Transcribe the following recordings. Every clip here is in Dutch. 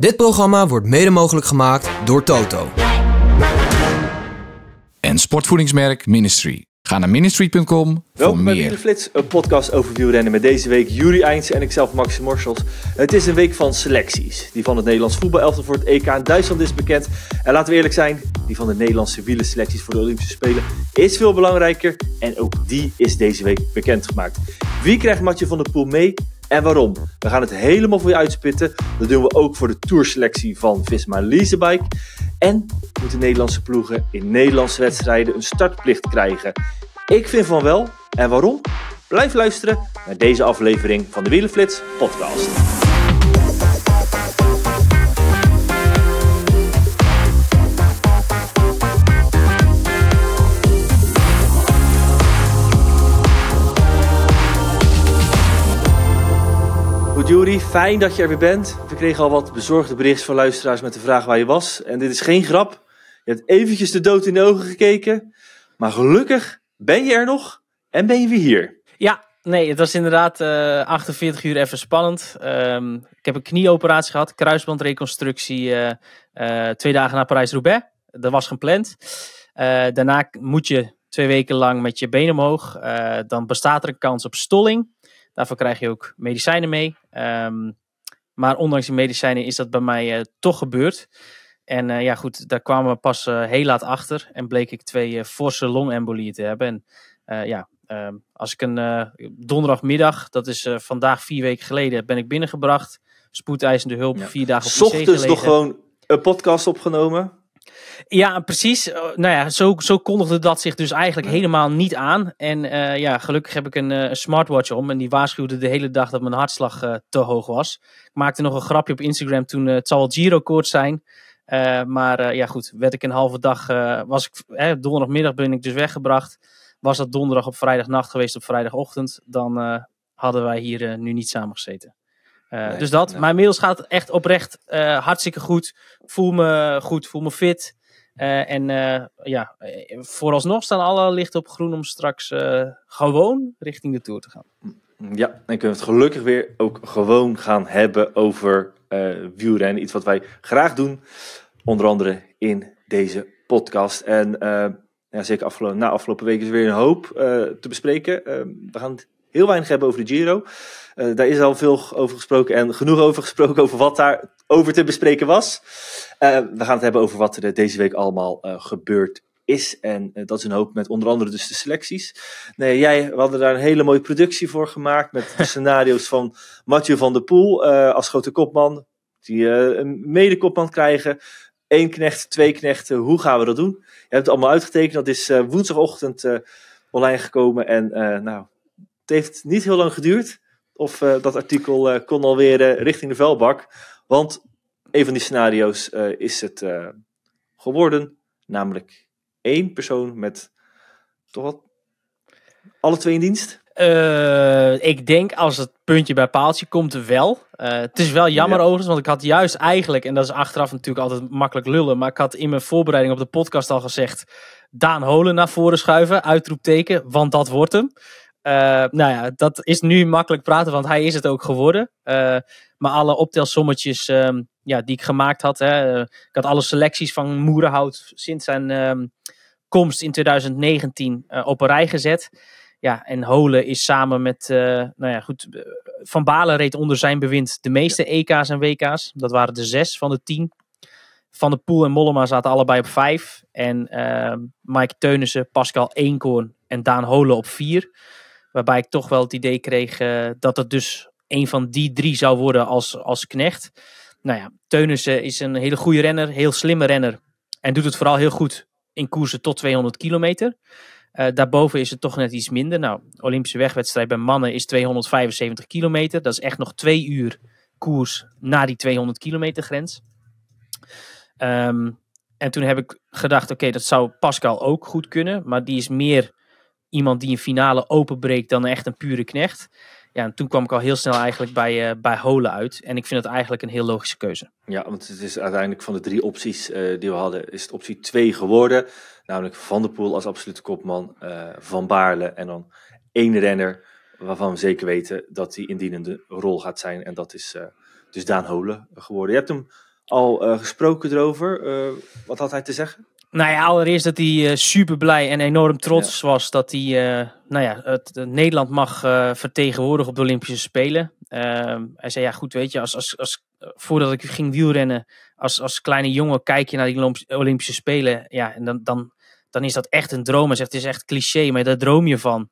Dit programma wordt mede mogelijk gemaakt door Toto. En sportvoedingsmerk Ministry. Ga naar ministry.com Welkom bij Flits, een podcast over wielrennen met deze week Juri Eins en ikzelf Maxi Morsels. Het is een week van selecties. Die van het Nederlands voetbalelftal voor het EK in Duitsland is bekend. En laten we eerlijk zijn, die van de Nederlandse wielerselecties voor de Olympische Spelen is veel belangrijker. En ook die is deze week bekendgemaakt. Wie krijgt Matje van der Poel mee en waarom? We gaan het helemaal voor je uitspitten. Dat doen we ook voor de tourselectie van Visma Leasebike. En moeten Nederlandse ploegen in Nederlandse wedstrijden een startplicht krijgen? Ik vind van wel. En waarom? Blijf luisteren naar deze aflevering van de Wielenflits podcast. Jury, fijn dat je er weer bent. We kregen al wat bezorgde berichten van luisteraars met de vraag waar je was. En dit is geen grap. Je hebt eventjes de dood in de ogen gekeken. Maar gelukkig ben je er nog en ben je weer hier. Ja, nee, het was inderdaad 48 eh, uur even spannend. Ehm, ik heb een knieoperatie gehad, kruisbandreconstructie, eh, eh, twee dagen na Parijs-Roubaix. Dat was gepland. daarna moet je twee weken lang met je been omhoog. dan bestaat er een kans op stolling. Daarvoor krijg je ook medicijnen mee. Ehm, maar ondanks die medicijnen is dat bij mij eh, toch gebeurd. En eh, ja, goed, daar kwamen we pas eh, heel laat achter. En bleek ik twee forse longembolieën te hebben. En ja, ehm, als ik een uh, donderdagmiddag, dat is vandaag vier weken geleden, ben ik binnengebracht. Spoedeisende hulp, vier dagen op de Ochtends nog gewoon een podcast opgenomen. Ja, precies. Eh, nou ja, zo, zo kondigde dat zich dus eigenlijk helemaal niet aan. En eh, ja, gelukkig heb ik eh, een smartwatch om. En die waarschuwde de hele dag dat mijn hartslag te hoog was. Ik maakte nog een grapje op Instagram toen het zal wel giro zijn. maar ja, goed, werd ik een halve dag. was ik, donderdagmiddag ben ik dus weggebracht. Was dat donderdag op vrijdagnacht geweest op vrijdagochtend? Dan hadden wij hier nu niet samen gezeten. Eh, dus dat. Maar inmiddels gaat het echt oprecht eh, hartstikke goed. Voel me goed, voel me fit. Eh, en ja, vooralsnog staan alle lichten op groen om straks gewoon richting de Tour te gaan. Mm, mm, ja, dan kunnen we het gelukkig weer ook gewoon gaan hebben over wielrennen. Iets wat wij graag doen, onder andere in deze podcast. En ja, zeker na afgelopen weken is er weer een hoop te bespreken. Ehm, we gaan heel weinig hebben over de Giro. Eh, daar is al veel over gesproken en genoeg over gesproken over wat daar over te bespreken was. Eh, we gaan het hebben over wat er eh, deze week allemaal gebeurd is. En dat is een hoop met onder andere dus de selecties. Nee, jij, hadden daar een hele mooie productie voor gemaakt met de scenario's van Mathieu van der Poel als grote kopman. Die een medekopman krijgen. Eén knecht, twee knechten. Hoe gaan we dat doen? Je hebt het allemaal uitgetekend. Dat is woensdagochtend online gekomen. En nou, het heeft niet heel lang geduurd. Of eh, dat artikel eh, kon alweer eh, richting de vuilbak. Want een van die scenario's is het geworden. Namelijk één persoon met toch wat? Alle twee in dienst? ik denk als het puntje bij paaltje komt, wel. het is wel jammer ja. overigens, want ik had juist eigenlijk, en dat is achteraf natuurlijk altijd makkelijk lullen, maar ik had in mijn voorbereiding op de podcast al gezegd: Daan Holen naar voren schuiven, uitroepteken, want dat wordt hem. Eh, nou ja, dat is nu makkelijk praten, want hij is het ook geworden. Eh, maar alle optelsommetjes ehm, ja, die ik gemaakt had. Hè, eh, ik had alle selecties van Moerenhout sinds zijn ehm, komst in 2019 op een rij gezet. Ja, en Holen is samen met, nou ja, goed, Van Balen reed onder zijn bewind de meeste EK's en WK's. Dat waren de zes van de tien. Van de Poel en Mollema zaten allebei op vijf. En ehm, Mike Teunissen, Pascal Eenkoorn en Daan Holen op vier. Waarbij ik toch wel het idee kreeg uh, dat het dus een van die drie zou worden als, als knecht. Nou ja, Teunissen is een hele goede renner, heel slimme renner. En doet het vooral heel goed in koersen tot 200 kilometer. Eh, daarboven is het toch net iets minder. Nou, Olympische wegwedstrijd bij mannen is 275 kilometer. Dat is echt nog twee uur koers na die 200 kilometer grens. Ehm, en toen heb ik gedacht, oké, dat zou Pascal ook goed kunnen. Maar die is meer iemand die een finale openbreekt dan echt een pure knecht. Ja, en toen kwam ik al heel snel eigenlijk bij, eh, bij Holen uit. En ik vind dat eigenlijk een heel logische keuze. Ja, want het is uiteindelijk van de drie opties eh, die we hadden, is het optie 2 geworden. Namelijk Van der Poel als absolute kopman, eh, Van Baarle en dan één renner waarvan we zeker weten dat hij indienende rol gaat zijn. En dat is dus Daan Holen geworden. Je hebt hem al gesproken erover. wat had hij te zeggen? Nou ja, allereerst dat hij uh, super blij en enorm trots was dat hij eh, nou ja, het, eh, Nederland mag vertegenwoordigen op de Olympische Spelen. Ehm, hij zei ja, goed, weet je, als, als, als, voordat ik ging wielrennen, als, als kleine jongen kijk je naar die Olympische Spelen. Ja, en dan, dan, dan is dat echt een droom. Hij zegt, het is echt cliché, maar daar droom je van.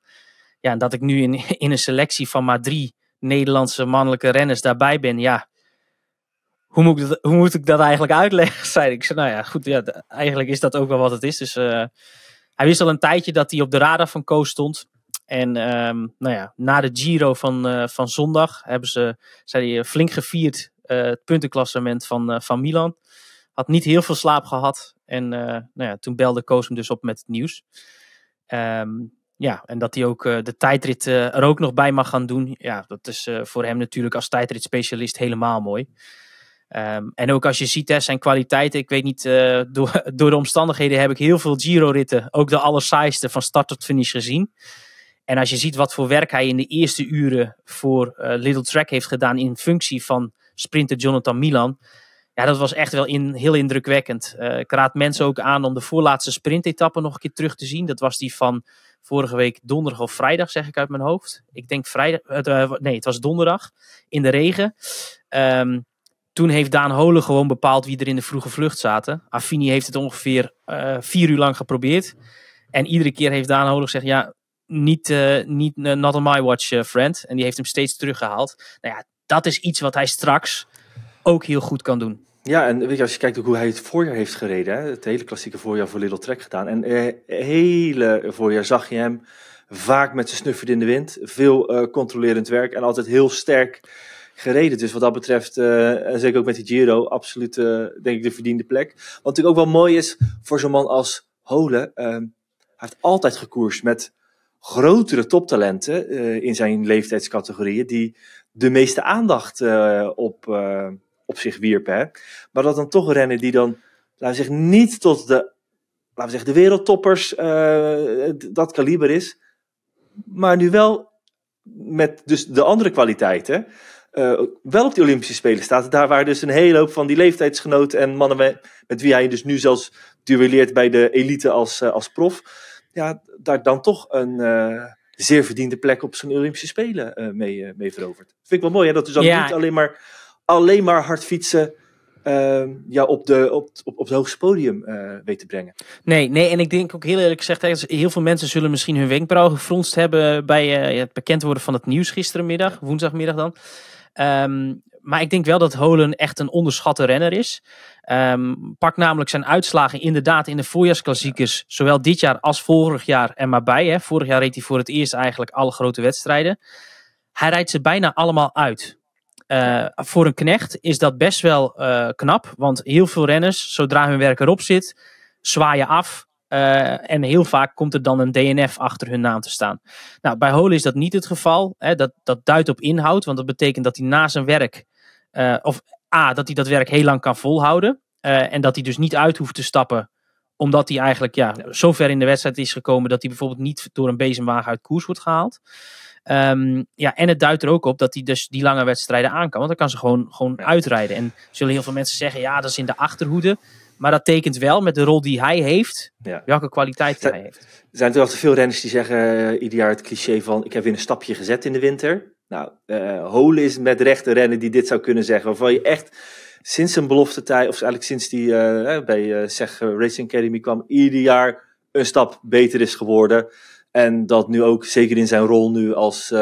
Ja, en dat ik nu in, in een selectie van maar drie Nederlandse mannelijke renners daarbij ben, ja hoe moet, ik dat, eigenlijk uitleggen? Zei ik. Nou ja, goed, ja, eigenlijk is dat ook wel wat het is. Dus eh, hij wist al een tijdje dat hij op de radar van Koos stond. En ehm, nou ja, na de Giro van, eh, van zondag hebben ze, zei hij, flink gevierd eh, het puntenklassement van, van Milan. Had niet heel veel slaap gehad. En nou ja, toen belde Koos hem dus op met het nieuws. Ehm, ja, en dat hij ook de tijdrit er ook nog bij mag gaan doen. Ja, dat is voor hem natuurlijk als specialist helemaal mooi. Ehm, en ook als je ziet hè, zijn kwaliteiten. Ik weet niet, eh, door, door de omstandigheden heb ik heel veel Giro-ritten, ook de allersaaiste, van start tot finish gezien. En als je ziet wat voor werk hij in de eerste uren voor eh, Little Track heeft gedaan in functie van sprinter Jonathan Milan. Ja, dat was echt wel in, heel indrukwekkend. Eh, ik raad mensen ook aan om de voorlaatste sprintetappe nog een keer terug te zien. Dat was die van vorige week donderdag of vrijdag, zeg ik uit mijn hoofd. Ik denk vrijdag, nee, het was donderdag in de regen. Um, toen heeft Daan Holen gewoon bepaald wie er in de vroege vlucht zaten. Affini heeft het ongeveer eh, vier uur lang geprobeerd. En iedere keer heeft Daan Holen gezegd: ja, niet, eh, niet eh, not on my watch, friend. En die heeft hem steeds teruggehaald. Nou ja, dat is iets wat hij straks ook heel goed kan doen. Ja, en weet je, als je kijkt ook hoe hij het voorjaar heeft gereden, hè? het hele klassieke voorjaar voor Little Trek gedaan. En het hele voorjaar zag je hem vaak met zijn snuffert in de wind, veel controlerend werk en altijd heel sterk gereden. Dus wat dat betreft, en eh, zeker ook met die Giro, absoluut eh, denk ik de verdiende plek. Wat natuurlijk ook wel mooi is voor zo'n man als Hole. Eh, hij heeft altijd gekoerst met grotere toptalenten in zijn leeftijdscategorieën. Die de meeste aandacht op, op zich wierpen. Hè? Maar dat dan toch rennen die dan, laten we zeggen, niet tot de laten we zeggen, de wereldtoppers dat kaliber is. Maar nu wel met dus de andere kwaliteiten. Eh, wel op die Olympische Spelen staat. Daar waar dus een hele hoop van die leeftijdsgenoten en mannen met, met wie hij dus nu zelfs duelleert bij de elite als, eh, als prof. Ja, daar dan toch een eh, zeer verdiende plek op zijn Olympische Spelen mee, mee veroverd. Vind ik wel mooi hè, dat dus dan niet alleen maar, alleen maar hard fietsen uh, ja, op, de, op, op, op het hoogste podium uh, weet te brengen. Nee, nee, en ik denk ook heel eerlijk gezegd, dus heel veel mensen zullen misschien hun wenkbrauwen gefronst hebben bij het bekend worden van het nieuws gisterenmiddag, woensdagmiddag dan. Ehm, maar ik denk wel dat Holen echt een onderschatte renner is. Um, ehm, pak namelijk zijn uitslagen inderdaad in de voorjaarsklassiekers. Zowel dit jaar als vorig jaar en maar bij. Hè. Vorig jaar reed hij voor het eerst eigenlijk alle grote wedstrijden. Hij rijdt ze bijna allemaal uit. Eh, voor een knecht is dat best wel eh, knap. Want heel veel renners, zodra hun werk erop zit, zwaaien af. Eh, en heel vaak komt er dan een DNF achter hun naam te staan. Nou, bij Holen is dat niet het geval. Hè. Dat, dat duidt op inhoud, want dat betekent dat hij na zijn werk, eh, of A, dat hij dat werk heel lang kan volhouden. Eh, en dat hij dus niet uit hoeft te stappen, omdat hij eigenlijk ja, zo ver in de wedstrijd is gekomen dat hij bijvoorbeeld niet door een bezemwagen uit koers wordt gehaald. Ehm, ja, en het duidt er ook op dat hij dus die lange wedstrijden aan kan. Want dan kan ze gewoon, gewoon uitrijden. En zullen heel veel mensen zeggen, ja, dat is in de achterhoede. Maar dat tekent wel met de rol die hij heeft, ja. welke kwaliteit hij heeft. Er zijn natuurlijk veel renners die zeggen eh, ieder jaar het cliché van ik heb weer een stapje gezet in de winter. Nou, uh, eh, Hole is met recht rennen die dit zou kunnen zeggen. Waarvan je echt sinds zijn tijd, of eigenlijk sinds die eh, bij zeg, Racing Academy kwam, ieder jaar een stap beter is geworden. En dat nu ook, zeker in zijn rol nu als,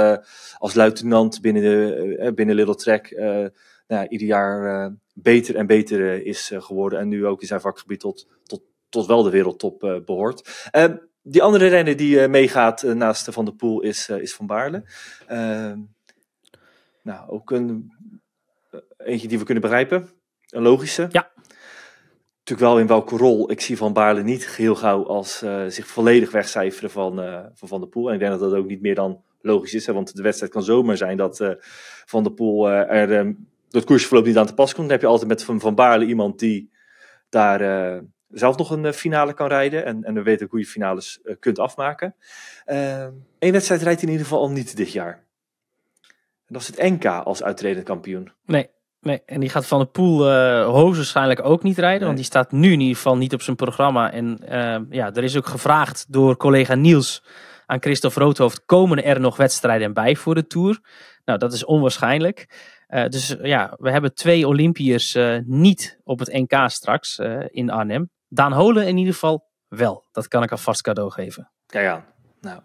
als luitenant binnen, de, binnen Little Trek nou, ieder jaar eh, beter en beter eh, is eh, geworden. En nu ook in zijn vakgebied tot, tot, tot wel de wereldtop behoort. Ehm, die andere renner die meegaat naast Van der Poel is, is Van Baarle. Ehm, nou, ook een, eentje die we kunnen begrijpen. Een logische. Ja. Natuurlijk wel in welke rol. Ik zie Van Baarle niet heel gauw als zich volledig wegcijferen van, van Van der Poel. En ik denk dat dat ook niet meer dan logisch is. Hè? Want de wedstrijd kan zomaar zijn dat Van der Poel er ehm, dat koersverloop niet aan te pas komt. Dan heb je altijd met Van, van Baarle iemand die daar eh, zelf nog een eh, finale kan rijden. En, en dan weet ook hoe je finales eh, kunt afmaken. Eén ehm, wedstrijd rijdt in ieder geval al niet dit jaar. En dat is het NK als uitredend kampioen. Nee, Nee, en die gaat van de Poel uh, waarschijnlijk ook niet rijden. Want die staat nu in ieder geval niet op zijn programma. En ehm, ja, er is ook gevraagd door collega Niels aan Christophe Roodhoofd: komen er nog wedstrijden bij voor de tour? Nou, dat is onwaarschijnlijk. Eh, dus eh, ja, we hebben twee Olympiërs eh, niet op het NK straks in Arnhem. Daan Holen in ieder geval wel. Dat kan ik alvast cadeau geven. Ja, aan. Nou,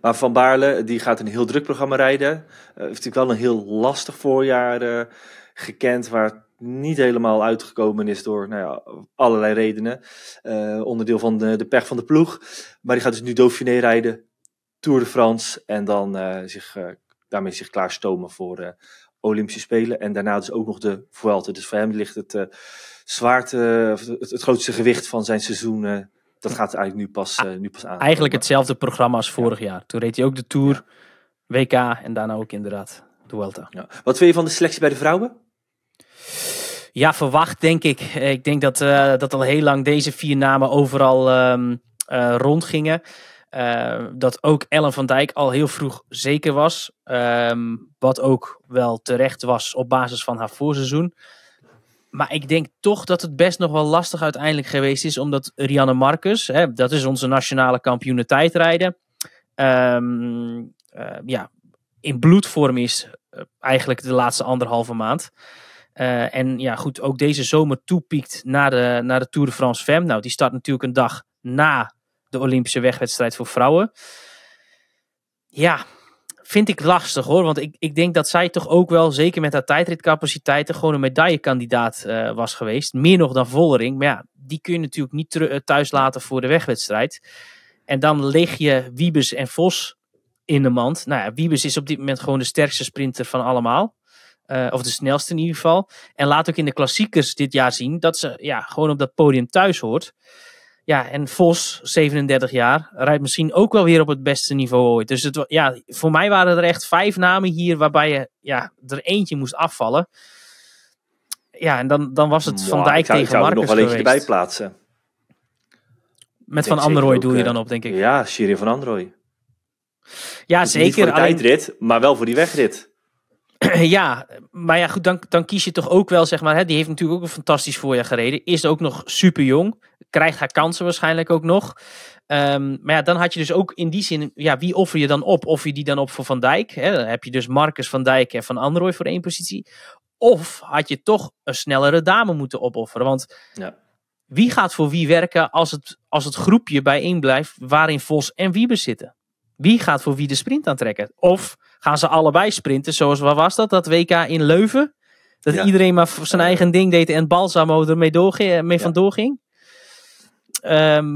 maar Van Baarle die gaat een heel druk programma rijden. Uh, heeft natuurlijk wel een heel lastig voorjaar gekend, waar het niet helemaal uitgekomen is door nou ja, allerlei redenen. onderdeel van de, de pech van de ploeg. Maar die gaat dus nu Dauphiné rijden, Tour de France en dan zich, daarmee zich klaarstomen voor Olympische Spelen en daarna dus ook nog de Vuelta. Dus voor hem ligt het uh, zwaarte, het, grootste gewicht van zijn seizoen, eh, dat gaat eigenlijk nu pas, eh, nu pas aan. Eigenlijk hetzelfde programma als vorig jaar. Toen reed hij ook de Tour, WK en daarna ook inderdaad de Vuelta. Ja. Wat vind je van de selectie bij de vrouwen? Ja, verwacht denk ik. Ik denk dat, dat al heel lang deze vier namen overal um, rondgingen. Ehm, dat ook Ellen van Dijk al heel vroeg zeker was. Ehm, wat ook wel terecht was op basis van haar voorseizoen. Maar ik denk toch dat het best nog wel lastig uiteindelijk geweest is. Omdat Rianne Marcus, hè, dat is onze nationale kampioen tijdrijden. Ehm, eh, ja, in bloedvorm is eh, eigenlijk de laatste anderhalve maand. Eh, en ja, goed, ook deze zomer toepiekt naar de, naar de Tour de France Fem. Nou, die start natuurlijk een dag na de Olympische wegwedstrijd voor vrouwen. Ja, vind ik lastig hoor. Want ik, ik denk dat zij toch ook wel, zeker met haar tijdritcapaciteiten, gewoon een medaillekandidaat eh, was geweest. Meer nog dan Vollering. Maar ja, die kun je natuurlijk niet eh, thuis laten voor de wegwedstrijd. En dan leg je Wiebes en Vos in de mand. Nou ja, Wiebes is op dit moment gewoon de sterkste sprinter van allemaal. Eh, of de snelste in ieder geval. En laat ook in de klassiekers dit jaar zien dat ze ja, gewoon op dat podium thuis hoort. Ja, en Vos, 37 jaar, rijdt misschien ook wel weer op het beste niveau ooit. Dus het, ja, voor mij waren er echt vijf namen hier waarbij je ja, er eentje moest afvallen. Ja, en dan, dan was het Van Dijk tegen Mark. tegen ik zou er nog wel eentje erbij plaatsen. Met Van Androoy doe je eh, dan op, denk ik. Ja, Siri van Androoy. Ja, dus zeker. Niet voor de tijdrit, maar wel voor die wegrit. ja, maar ja, goed, dan, kies je toch ook wel, zeg maar. Hè, die heeft natuurlijk ook een fantastisch voorjaar gereden. Is ook nog super jong. Krijgt haar kansen waarschijnlijk ook nog. Ehm, maar ja, dan had je dus ook in die zin, ja, wie offer je dan op? Offer je die dan op voor Van Dijk? Hè? Dan heb je dus Marcus van Dijk en Van Androoy voor één positie. Of had je toch een snellere dame moeten opofferen? Want ja. wie gaat voor wie werken als het, als het groepje bijeenblijft? blijft waarin Vos en Wiebes zitten? Wie gaat voor wie de sprint aantrekken? Of gaan ze allebei sprinten. Zoals, waar was dat? Dat WK in Leuven? Dat iedereen maar zijn eh, eigen ding deed en Balsamo ermee eh, mee ja. vandoor ging. Ehm,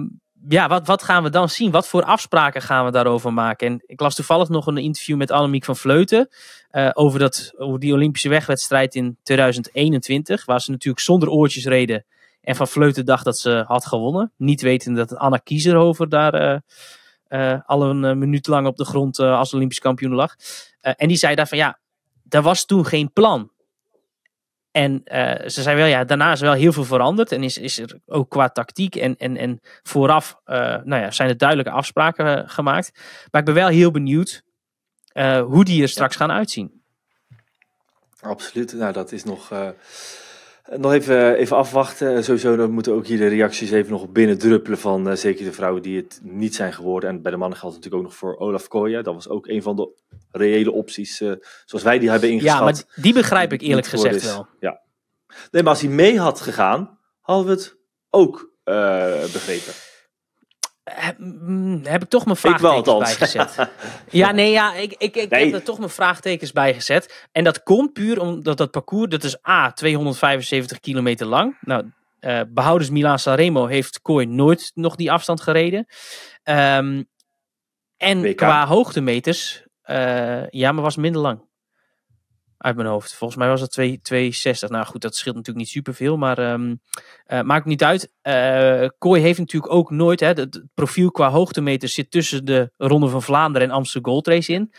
ja, wat, wat gaan we dan zien? Wat voor afspraken gaan we daarover maken? En ik las toevallig nog een interview met Annemiek van Vleuten eh, over, dat, over die Olympische wegwedstrijd in 2021, waar ze natuurlijk zonder oortjes reden. En van Vleuten dacht dat ze had gewonnen, niet weten dat Anna Kiezer daar eh, al een eh, minuut lang op de grond eh, als Olympisch kampioen lag. en die zei daarvan ja, daar was toen geen plan. En ze zei wel, ja, daarna is wel heel veel veranderd. En is, is er ook qua tactiek en, en, en vooraf nou ja, zijn er duidelijke afspraken gemaakt. Maar ik ben wel heel benieuwd hoe die er straks gaan uitzien. Absoluut. Nou, dat is nog eh, nog even, eh, even afwachten. Eh, sowieso dan moeten ook hier de reacties even nog binnendruppelen van zeker de vrouwen die het niet zijn geworden. En bij de mannen geldt het natuurlijk ook nog voor Olaf Koya. Dat was ook een van de reële opties zoals wij die hebben ingeschat. Ja, maar die begrijp ik eerlijk gezegd wel. Ja. Nee, maar als hij mee had gegaan, hadden we het ook begrepen heb, mm, heb ik toch mijn vraagtekens bijgezet. ja, nee, ja, ik, ik, ik heb er toch mijn vraagtekens bij gezet. En dat komt puur omdat dat parcours, dat is A, 275 kilometer lang. Nou, uh, eh, behouders Milan Sanremo heeft Kooi nooit nog die afstand gereden. Ehm, en qua hoogtemeters, eh, ja, maar was minder lang uit mijn hoofd. Volgens mij was dat 2, 260. Nou goed, dat scheelt natuurlijk niet superveel, maar ehm, eh, maakt niet uit. Eh, Kooi heeft natuurlijk ook nooit, hè, het profiel qua hoogtemeter zit tussen de Ronde van Vlaanderen en Amsterdam Gold Race in.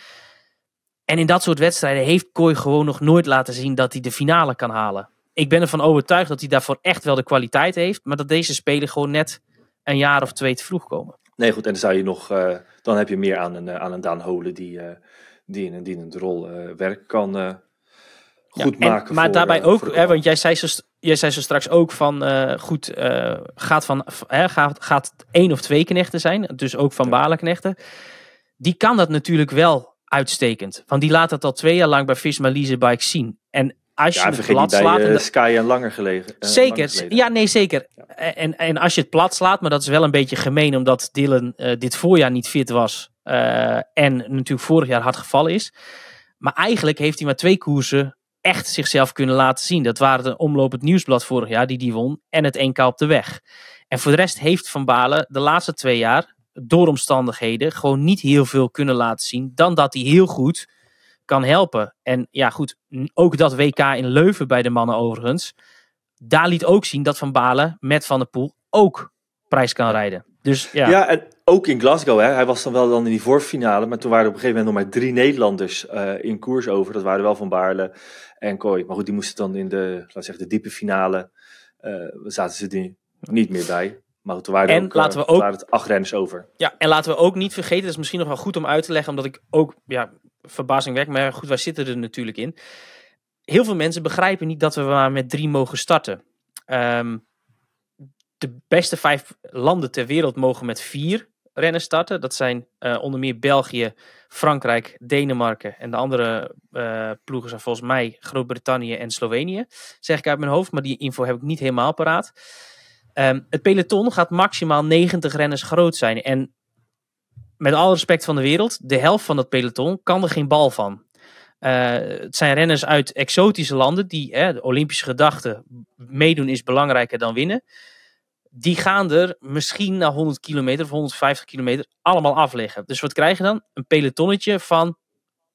En in dat soort wedstrijden heeft Kooi gewoon nog nooit laten zien dat hij de finale kan halen. Ik ben ervan overtuigd dat hij daarvoor echt wel de kwaliteit heeft, maar dat deze spelen gewoon net een jaar of twee te vroeg komen. Nee, goed, en dan, zou je nog, eh, dan heb je meer aan een, aan een Daan Holen die, die, in een dienend rol werk kan, goed maken. maar daarbij eh, ook, hè, want jij zei, zo, jij zei zo straks ook van eh, goed, eh, gaat, van, hè, gaat, gaat één of twee knechten zijn, dus ook van Balenknechten. Die kan dat natuurlijk wel uitstekend. Want die laat dat al twee jaar lang bij Visma Lease Bike zien. En als je het plat slaat. in uh, Sky en langer gelegen. zeker. Ja, nee, zeker. En, en als je het plat slaat, maar dat is wel een beetje gemeen, omdat Dylan dit voorjaar niet fit was. en natuurlijk vorig jaar hard gevallen is. Maar eigenlijk heeft hij maar twee koersen echt zichzelf kunnen laten zien. Dat waren de omloop het nieuwsblad vorig jaar die die won en het NK op de weg. En voor de rest heeft Van Balen de laatste twee jaar door omstandigheden gewoon niet heel veel kunnen laten zien dan dat hij heel goed kan helpen. En ja goed, ook dat WK in Leuven bij de mannen overigens, daar liet ook zien dat Van Balen met Van der Poel ook prijs kan rijden. Dus, ja. ja, en ook in Glasgow. Hè. Hij was dan wel dan in die voorfinale. Maar toen waren er op een gegeven moment nog maar drie Nederlanders eh, in koers over. Dat waren wel Van Balen en Kooi. Maar goed, die moesten dan in de, laten zeggen, de diepe finale, eh, zaten ze er niet meer bij. Maar toen waren, en laten we eh, ook, waren het acht renners over. Ja, en laten we ook niet vergeten, dat is misschien nog wel goed om uit te leggen, omdat ik ook, ja, verbazing werk, maar goed, wij zitten er natuurlijk in. Heel veel mensen begrijpen niet dat we maar met drie mogen starten. Ehm, de beste vijf landen ter wereld mogen met vier renners starten. Dat zijn eh, onder meer België, Frankrijk, Denemarken en de andere uh, ploegen zijn volgens mij Groot-Brittannië en Slovenië. Zeg ik uit mijn hoofd, maar die info heb ik niet helemaal paraat. Ehm, het peloton gaat maximaal 90 renners groot zijn. En met alle respect van de wereld, de helft van dat peloton kan er geen bal van. Eh, het zijn renners uit exotische landen die de Olympische gedachte meedoen is belangrijker dan winnen die gaan er misschien na 100 kilometer of 150 kilometer allemaal afleggen. Dus wat krijg je dan? Een pelotonnetje van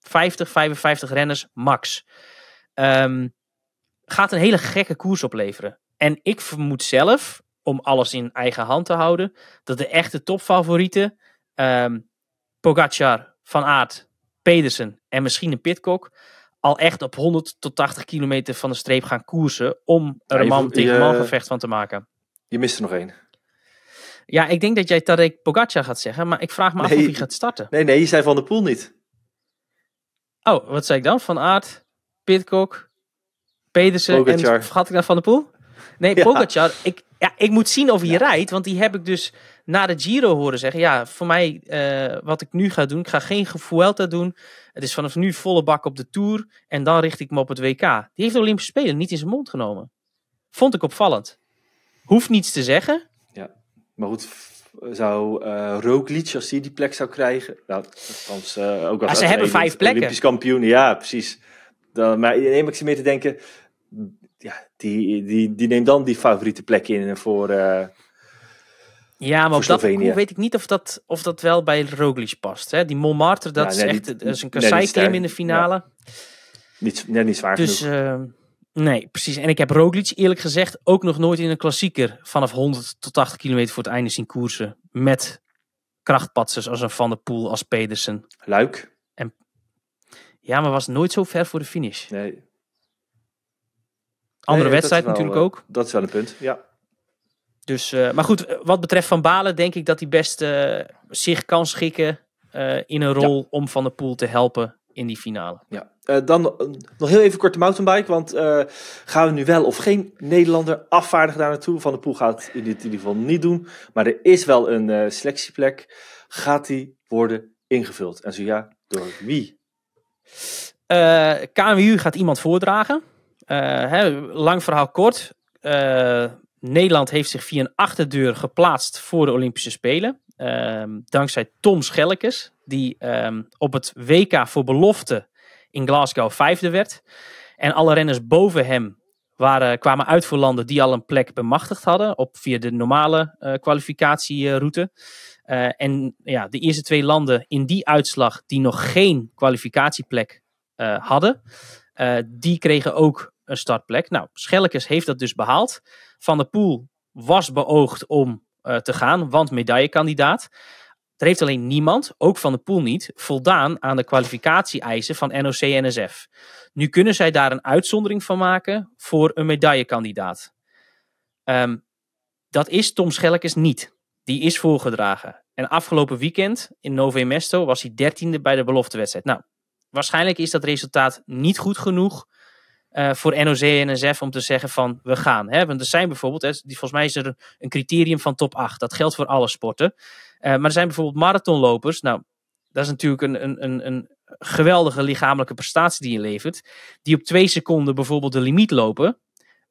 50, 55 renners max. Ehm, gaat een hele gekke koers opleveren. En ik vermoed zelf, om alles in eigen hand te houden, dat de echte topfavorieten um, Pogacar, Van Aert, Pedersen en misschien een Pitcock al echt op 100 tot 80 kilometer van de streep gaan koersen om er een man tegen man gevecht van te maken. Je mist er nog één. Ja, ik denk dat jij Tarek Pogacar gaat zeggen, maar ik vraag me af of hij gaat starten. Nee, nee, je zei Van de Poel niet. Oh, wat zei ik dan? Van Aert, Pitcock, Pedersen Pogacar. en vergat ik dan nou, Van de Poel? Nee, ja. Pogacar. Ik, ja, ik moet zien of hij rijdt, want die heb ik dus na de Giro horen zeggen. Ja, voor mij, eh, wat ik nu ga doen, ik ga geen Vuelta doen. Het is vanaf nu volle bak op de Tour en dan richt ik me op het WK. Die heeft de Olympische Spelen niet in zijn mond genomen. Vond ik opvallend hoeft niets te zeggen. Ja, maar goed, zou uh, Roglic, als hij die plek zou krijgen... Nou, althans, uh, ook als ah, ze hebben vijf plekken. Olympisch kampioen, ja, precies. Dan, maar neem ik ze mee te denken... Ja, die, die, die neemt dan die favoriete plek in voor... Eh, ja, maar op dat weet ik niet of dat, of dat wel bij Roglic past. Hè? Die Montmartre, dat is echt niet, dat is een in de finale. Niet, net niet zwaar dus, genoeg. Ehm, Nee, precies. En ik heb Roglic eerlijk gezegd ook nog nooit in een klassieker vanaf 100 tot 80 kilometer voor het einde zien koersen. Met krachtpatsers als een Van der Poel, als Pedersen. Luik. En, ja, maar was nooit zo ver voor de finish. Nee. Andere wedstrijd natuurlijk eh, ook. Dat is wel een punt, ja. Dus, eh, maar goed, wat betreft Van Balen denk ik dat hij best eh, zich kan schikken in een rol om Van der Poel te helpen in die finale. Ja. Eh, dan eh, nog heel even kort de mountainbike. Want eh, gaan we nu wel of geen Nederlander afvaardigen daar naartoe? Van de Poel gaat in dit in ieder geval niet doen. Maar er is wel een selectieplek. Gaat die worden ingevuld? En zo ja, door wie? KMU gaat iemand voordragen. Hè, lang verhaal kort. Nederland heeft zich via een achterdeur geplaatst voor de Olympische Spelen. Ehm, dankzij Tom Schellekes, die ehm, op het WK voor belofte in Glasgow vijfde werd. En alle renners boven hem waren, kwamen uit voor landen die al een plek bemachtigd hadden op, via de normale uh, kwalificatieroute. Eh, en ja, de eerste twee landen in die uitslag die nog geen kwalificatieplek eh, hadden, die kregen ook een startplek. Nou, Schellekes heeft dat dus behaald. Van der Poel was beoogd om te gaan, want medaillekandidaat. Er heeft alleen niemand, ook van de pool niet, voldaan aan de kwalificatie-eisen van NOC-NSF. Nu kunnen zij daar een uitzondering van maken voor een medaillekandidaat. Ehm, dat is Tom Schellekes niet. Die is voorgedragen. En afgelopen weekend in Nove Mesto was hij dertiende bij de beloftewedstrijd. Nou, waarschijnlijk is dat resultaat niet goed genoeg eh, voor NOC en NSF om te zeggen van we gaan. Hè? Want er zijn bijvoorbeeld, hè, volgens mij is er een criterium van top 8. Dat geldt voor alle sporten. Eh, maar er zijn bijvoorbeeld marathonlopers. Nou, dat is natuurlijk een, een, een, een geweldige lichamelijke prestatie die je levert. Die op twee seconden bijvoorbeeld de limiet lopen.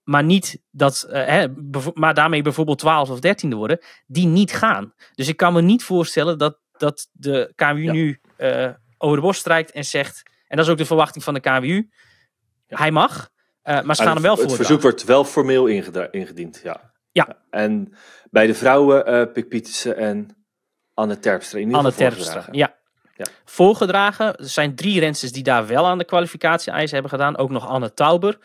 Maar, niet dat, eh, hè, maar daarmee bijvoorbeeld 12 of 13 worden. Die niet gaan. Dus ik kan me niet voorstellen dat, dat de KWU nu eh, over de borst strijkt en zegt. En dat is ook de verwachting van de KWU. Hij mag. maar ze ah, gaan hem wel voor. Het verzoek wordt wel formeel ingediend. Ja. ja. En bij de vrouwen, Pik Pietersen en Anne Terpstra. In Anne Terpstra, ja. ja. Voorgedragen. Er zijn drie rensters die daar wel aan de kwalificatie-eisen hebben gedaan. Ook nog Anne Tauber.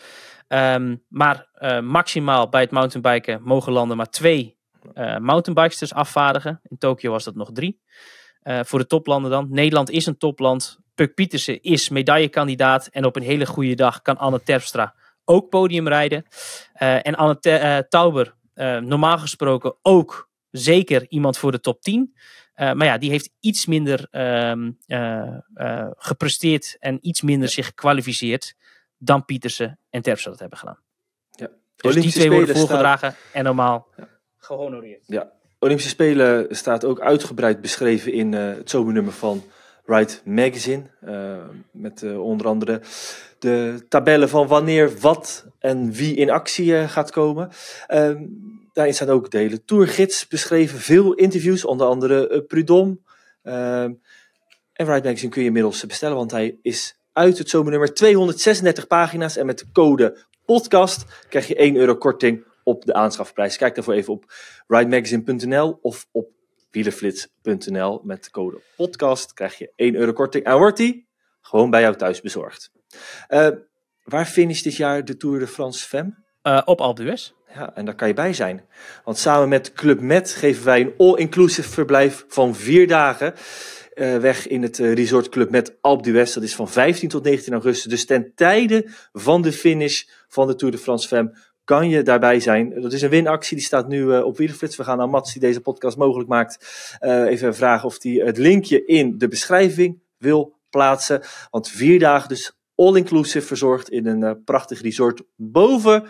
Ehm, maar eh, maximaal bij het mountainbiken mogen landen maar twee uh, mountainbikesters afvaardigen. In Tokio was dat nog drie. Eh, voor de toplanden dan. Nederland is een topland. Puk Pietersen is medaillekandidaat. En op een hele goede dag kan Anne Terpstra ook podium rijden. en Anne Tauber, normaal gesproken ook zeker iemand voor de top 10. Eh, maar ja, die heeft iets minder ehm, eh, eh, gepresteerd en iets minder zich gekwalificeerd dan Pietersen en Terpstra dat hebben gedaan. Ja. Dus Olympische die twee worden voorgedragen en normaal gehonoreerd. Ja. Olympische Spelen staat ook uitgebreid beschreven in het zomernummer van Ride Magazine. met onder andere de tabellen van wanneer, wat en wie in actie gaat komen. Ehm, daarin staan ook de hele tourgids beschreven. Veel interviews, onder andere eh, Prudom. Ehm, en Ride Magazine kun je inmiddels bestellen, want hij is uit het zomernummer 236 pagina's. En met de code podcast krijg je 1 euro korting op de aanschafprijs. Kijk daarvoor even op ridemagazine.nl of op wielenflits.nl. Met de code podcast krijg je 1 euro korting. En wordt die gewoon bij jou thuis bezorgd. Uh, waar finisht dit jaar de Tour de France Fem? uh, op Alpe d'Huez. Ja, en daar kan je bij zijn. Want samen met Club Met geven wij een all-inclusive verblijf van vier dagen eh, weg in het eh, resort Club Met Alpe d'Huez. Dat is van 15 tot 19 augustus. Dus ten tijde van de finish van de Tour de France Femme kan je daarbij zijn. Dat is een winactie, die staat nu op Wielerflits. We gaan aan Mats, die deze podcast mogelijk maakt, uh, even vragen of hij het linkje in de beschrijving wil plaatsen. Want vier dagen dus all-inclusive verzorgd in een prachtig resort boven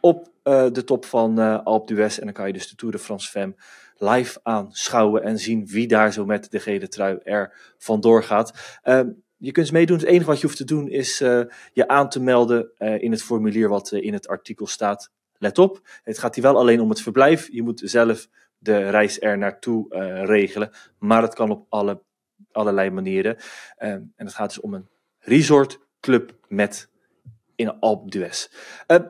op eh, de top van Alp eh, Alpe d'Huez. En dan kan je dus de Tour de France Femme live aanschouwen en zien wie daar zo met de gele trui er vandoor gaat. Ehm, je kunt meedoen. Het enige wat je hoeft te doen is eh, je aan te melden in het formulier wat in het artikel staat. Let op, het gaat hier wel alleen om het verblijf. Je moet zelf de reis er naartoe regelen. Maar het kan op alle, allerlei manieren. Ehm, en het gaat dus om een resortclub met in Alpe d'Huez. Ehm,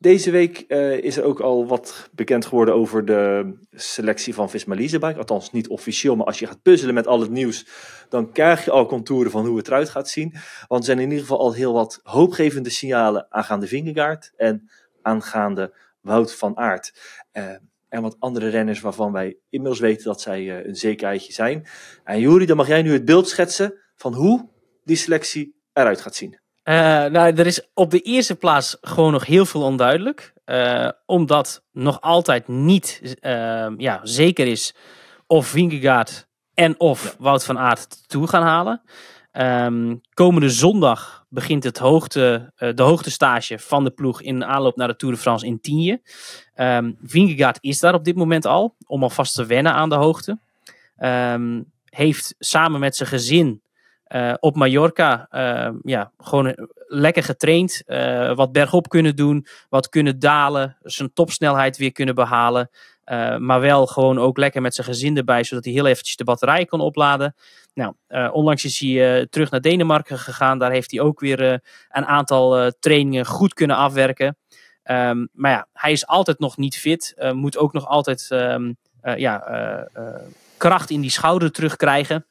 deze week eh, is er ook al wat bekend geworden over de selectie van Visma Leasebike. Althans, niet officieel, maar als je gaat puzzelen met al het nieuws, dan krijg je al contouren van hoe het eruit gaat zien. Want er zijn in ieder geval al heel wat hoopgevende signalen aangaande Vingegaard en aangaande Wout van Aert. Eh, en wat andere renners waarvan wij inmiddels weten dat zij eh, een zekerheidje zijn. En Juri, dan mag jij nu het beeld schetsen van hoe die selectie eruit gaat zien. Eh, nou, er is op de eerste plaats gewoon nog heel veel onduidelijk. Eh, omdat nog altijd niet eh, ja, zeker is of Winkegaard en of Wout van Aert toe gaan halen. Ehm, komende zondag begint het hoogte, uh, de hoogtestage van de ploeg in aanloop naar de Tour de France in Tienje. Um, ehm, Vingegaard is daar op dit moment al, om alvast te wennen aan de hoogte. Ehm, heeft samen met zijn gezin eh, op Mallorca ehm, ja, gewoon eh, lekker getraind. Eh, wat bergop kunnen doen, wat kunnen dalen, zijn topsnelheid weer kunnen behalen. maar wel gewoon ook lekker met zijn gezin erbij, zodat hij heel eventjes de batterij kon opladen. Nou, onlangs is hij terug naar Denemarken gegaan. Daar heeft hij ook weer een aantal trainingen goed kunnen afwerken. Ehm, maar ja, hij is altijd nog niet fit. moet ook nog altijd ehm, ja, kracht in die schouder terugkrijgen.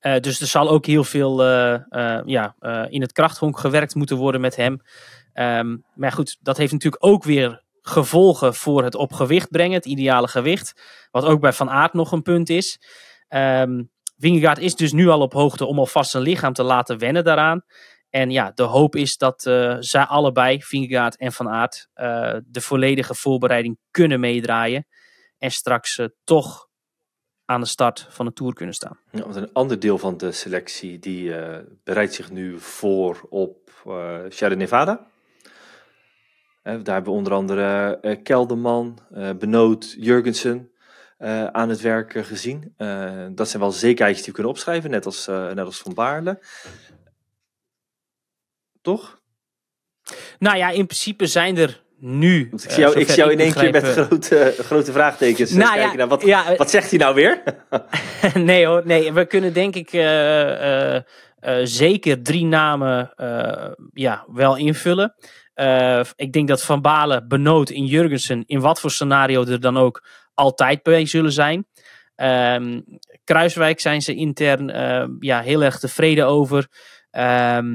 Eh, dus er zal ook heel veel eh, eh, ja, in het krachthonk gewerkt moeten worden met hem. Ehm, maar goed, dat heeft natuurlijk ook weer gevolgen voor het op gewicht brengen, het ideale gewicht. Wat ook bij Van Aert nog een punt is. Um, is dus nu al op hoogte om alvast zijn lichaam te laten wennen daaraan. En ja, de hoop is dat zij allebei, Vingegaard en Van Aert, de volledige voorbereiding kunnen meedraaien. En straks toch aan de start van de Tour kunnen staan. Ja, want een ander deel van de selectie die eh, bereidt zich nu voor op uh, Sierra Nevada. Eh, daar hebben we onder andere Kelderman, Benoot, Jurgensen aan het werk gezien. dat zijn wel zekerheidjes die we kunnen opschrijven, net als, net als Van Baarle. Toch? Nou ja, in principe zijn er nu. ik eh, zie jou, ik in één keer met eh, grote, grote vraagtekens eh, nou kijken. Ja, wat, wat zegt hij nou weer? nee hoor, nee. We kunnen denk ik zeker drie namen ja, wel invullen. ik denk dat Van Balen, Benoot in Jurgensen in wat voor scenario er dan ook altijd bij zullen zijn. Ehm, Kruiswijk zijn ze intern ja, heel erg tevreden over. Ehm,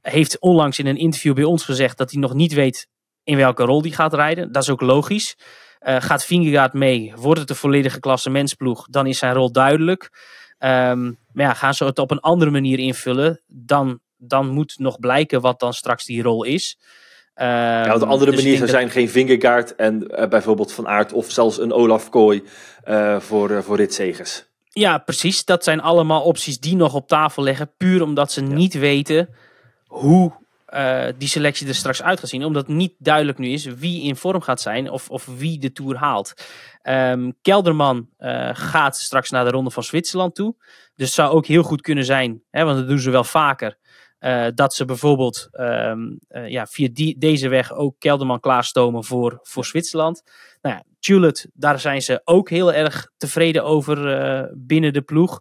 heeft onlangs in een interview bij ons gezegd dat hij nog niet weet in welke rol die gaat rijden. Dat is ook logisch. Eh, gaat Vingegaard mee, wordt het de volledige mensploeg, dan is zijn rol duidelijk. Ehm, maar ja, gaan ze het op een andere manier invullen, dan, dan moet nog blijken wat dan straks die rol is. Um, ja, de ehm, andere dus manier zijn geen Vingegaard en eh, bijvoorbeeld Van Aert of zelfs een Olaf Kooi eh, voor, voor ritzegers. Ja, precies. Dat zijn allemaal opties die nog op tafel liggen, puur omdat ze niet weten hoe eh, die selectie er straks uit gaat zien. Omdat niet duidelijk nu is wie in vorm gaat zijn of, of wie de Tour haalt. Ehm, Kelderman eh, gaat straks naar de Ronde van Zwitserland toe. Dus zou ook heel goed kunnen zijn, hè, want dat doen ze wel vaker. Eh, dat ze bijvoorbeeld ehm, ja, via die, deze weg ook Kelderman klaarstomen voor, voor Zwitserland. Nou ja, daar zijn ze ook heel erg tevreden over binnen de ploeg.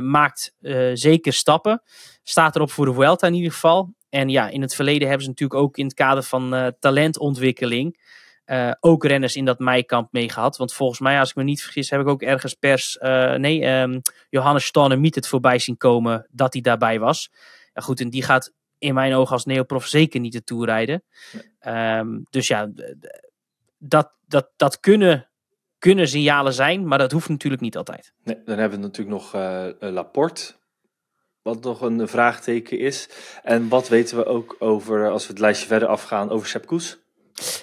maakt zeker stappen. Staat erop voor de Vuelta in ieder geval. En ja, in het verleden hebben ze natuurlijk ook in het kader van eh, talentontwikkeling eh, ook renners in dat meikamp mee gehad. Want volgens mij, als ik me niet vergis, heb ik ook ergens pers, eh, nee, um, Johannes Stornemiet het voorbij zien komen dat hij daarbij was. Ja, goed, en die gaat in mijn ogen als neoprof zeker niet de Tour rijden. Ehm, dus ja, dat, dat, dat kunnen kunnen signalen zijn, maar dat hoeft natuurlijk niet altijd. Nee, dan hebben we natuurlijk nog Laporte, wat nog een vraagteken is. En wat weten we ook over, als we het lijstje verder afgaan, over Sepp Koes?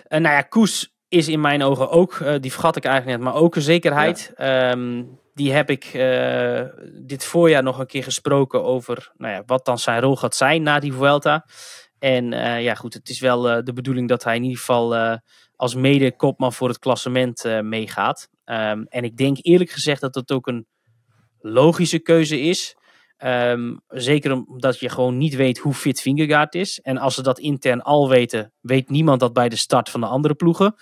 Eh, nou ja, Koes is in mijn ogen ook, eh, die vergat ik eigenlijk net, maar ook een zekerheid. Ehm, die heb ik eh, dit voorjaar nog een keer gesproken over nou ja, wat dan zijn rol gaat zijn na die Vuelta. En ja, goed, het is wel de bedoeling dat hij in ieder geval als mede-kopman voor het klassement meegaat. Ehm, en ik denk eerlijk gezegd dat dat ook een logische keuze is. Ehm, zeker omdat je gewoon niet weet hoe fit Vingegaard is. En als ze dat intern al weten, weet niemand dat bij de start van de andere ploegen.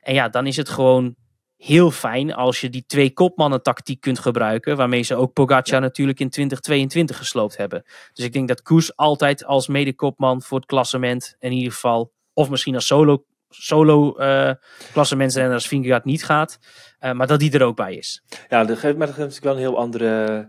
En ja, dan is het gewoon heel fijn als je die twee kopmannen tactiek kunt gebruiken. Waarmee ze ook Pogacar natuurlijk in 2022 gesloopt hebben. Dus ik denk dat Koes altijd als medekopman voor het klassement in ieder geval. Of misschien als solo, solo uh, eh, en als Vingegaard niet gaat. Eh, maar dat die er ook bij is. Ja, dat geeft, maar natuurlijk wel een heel andere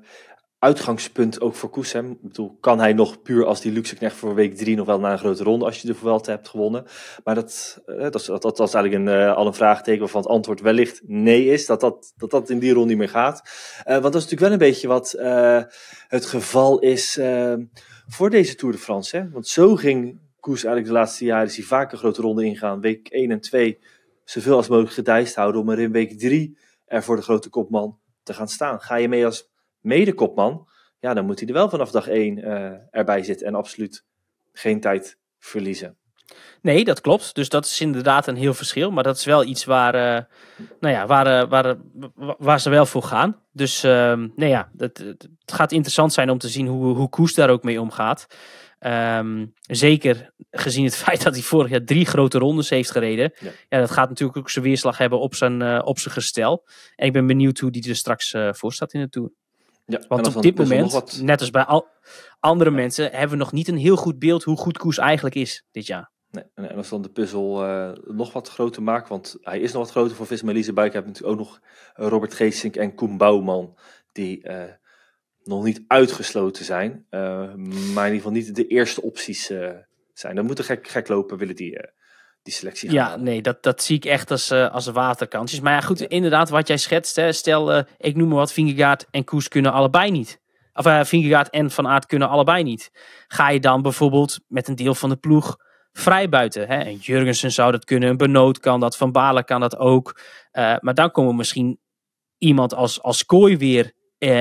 uitgangspunt ook voor Koesem. Ik bedoel, kan hij nog puur als die luxe knecht voor week drie nog wel naar een grote ronde als je de Vuelta hebt gewonnen? Maar dat, eh, dat, dat, dat was eigenlijk een, eh, al een vraagteken waarvan het antwoord wellicht nee is, dat dat, dat, dat in die ronde niet meer gaat. Eh, want dat is natuurlijk wel een beetje wat het geval is voor deze Tour de France. Hè? Want zo ging Koes eigenlijk de laatste jaren, is hij vaak een grote ronde ingaan. Week 1 en 2 zoveel als mogelijk gedijst houden om er in week 3 er voor de grote kopman te gaan staan. Ga je mee als kopman, ja, dan moet hij er wel vanaf dag één eh, erbij zitten en absoluut geen tijd verliezen. Nee, dat klopt. Dus dat is inderdaad een heel verschil. Maar dat is wel iets waar, eh, nou ja, waar, eh, waar, waar ze wel voor gaan. Dus ehm, nou ja, het, het, gaat interessant zijn om te zien hoe, hoe Koes daar ook mee omgaat. Ehm, zeker gezien het feit dat hij vorig jaar drie grote rondes heeft gereden. Ja. dat gaat natuurlijk ook zijn weerslag hebben op zijn, op zijn gestel. En ik ben benieuwd hoe die er straks voor staat in de Tour. Ja, Want op dit moment, net als bij al andere mensen, hebben we nog niet een heel goed beeld hoe goed Koes eigenlijk is dit jaar. Nee, en als dan de puzzel eh, nog wat groter maakt, want hij is nog wat groter voor Visma ik heb natuurlijk ook nog Robert Geesink en Koen Bouwman, die eh, nog niet uitgesloten zijn, eh, maar in ieder geval niet de eerste opties zijn. Dan moeten gek, gek lopen, willen die die selectie ja, nee, dat, dat zie ik echt als, uh, als waterkantjes. Maar ja, goed, inderdaad, wat jij schetst. Hè, stel, eh, ik noem maar wat, Vingegaard en Koes kunnen allebei niet. Of uh, Vingegaard en Van Aard kunnen allebei niet. Ga je dan bijvoorbeeld met een deel van de ploeg vrij buiten? Hè? En Jurgensen zou dat kunnen, een Benoot kan dat, Van Balen kan dat ook. maar dan komen misschien iemand als, als Kooi weer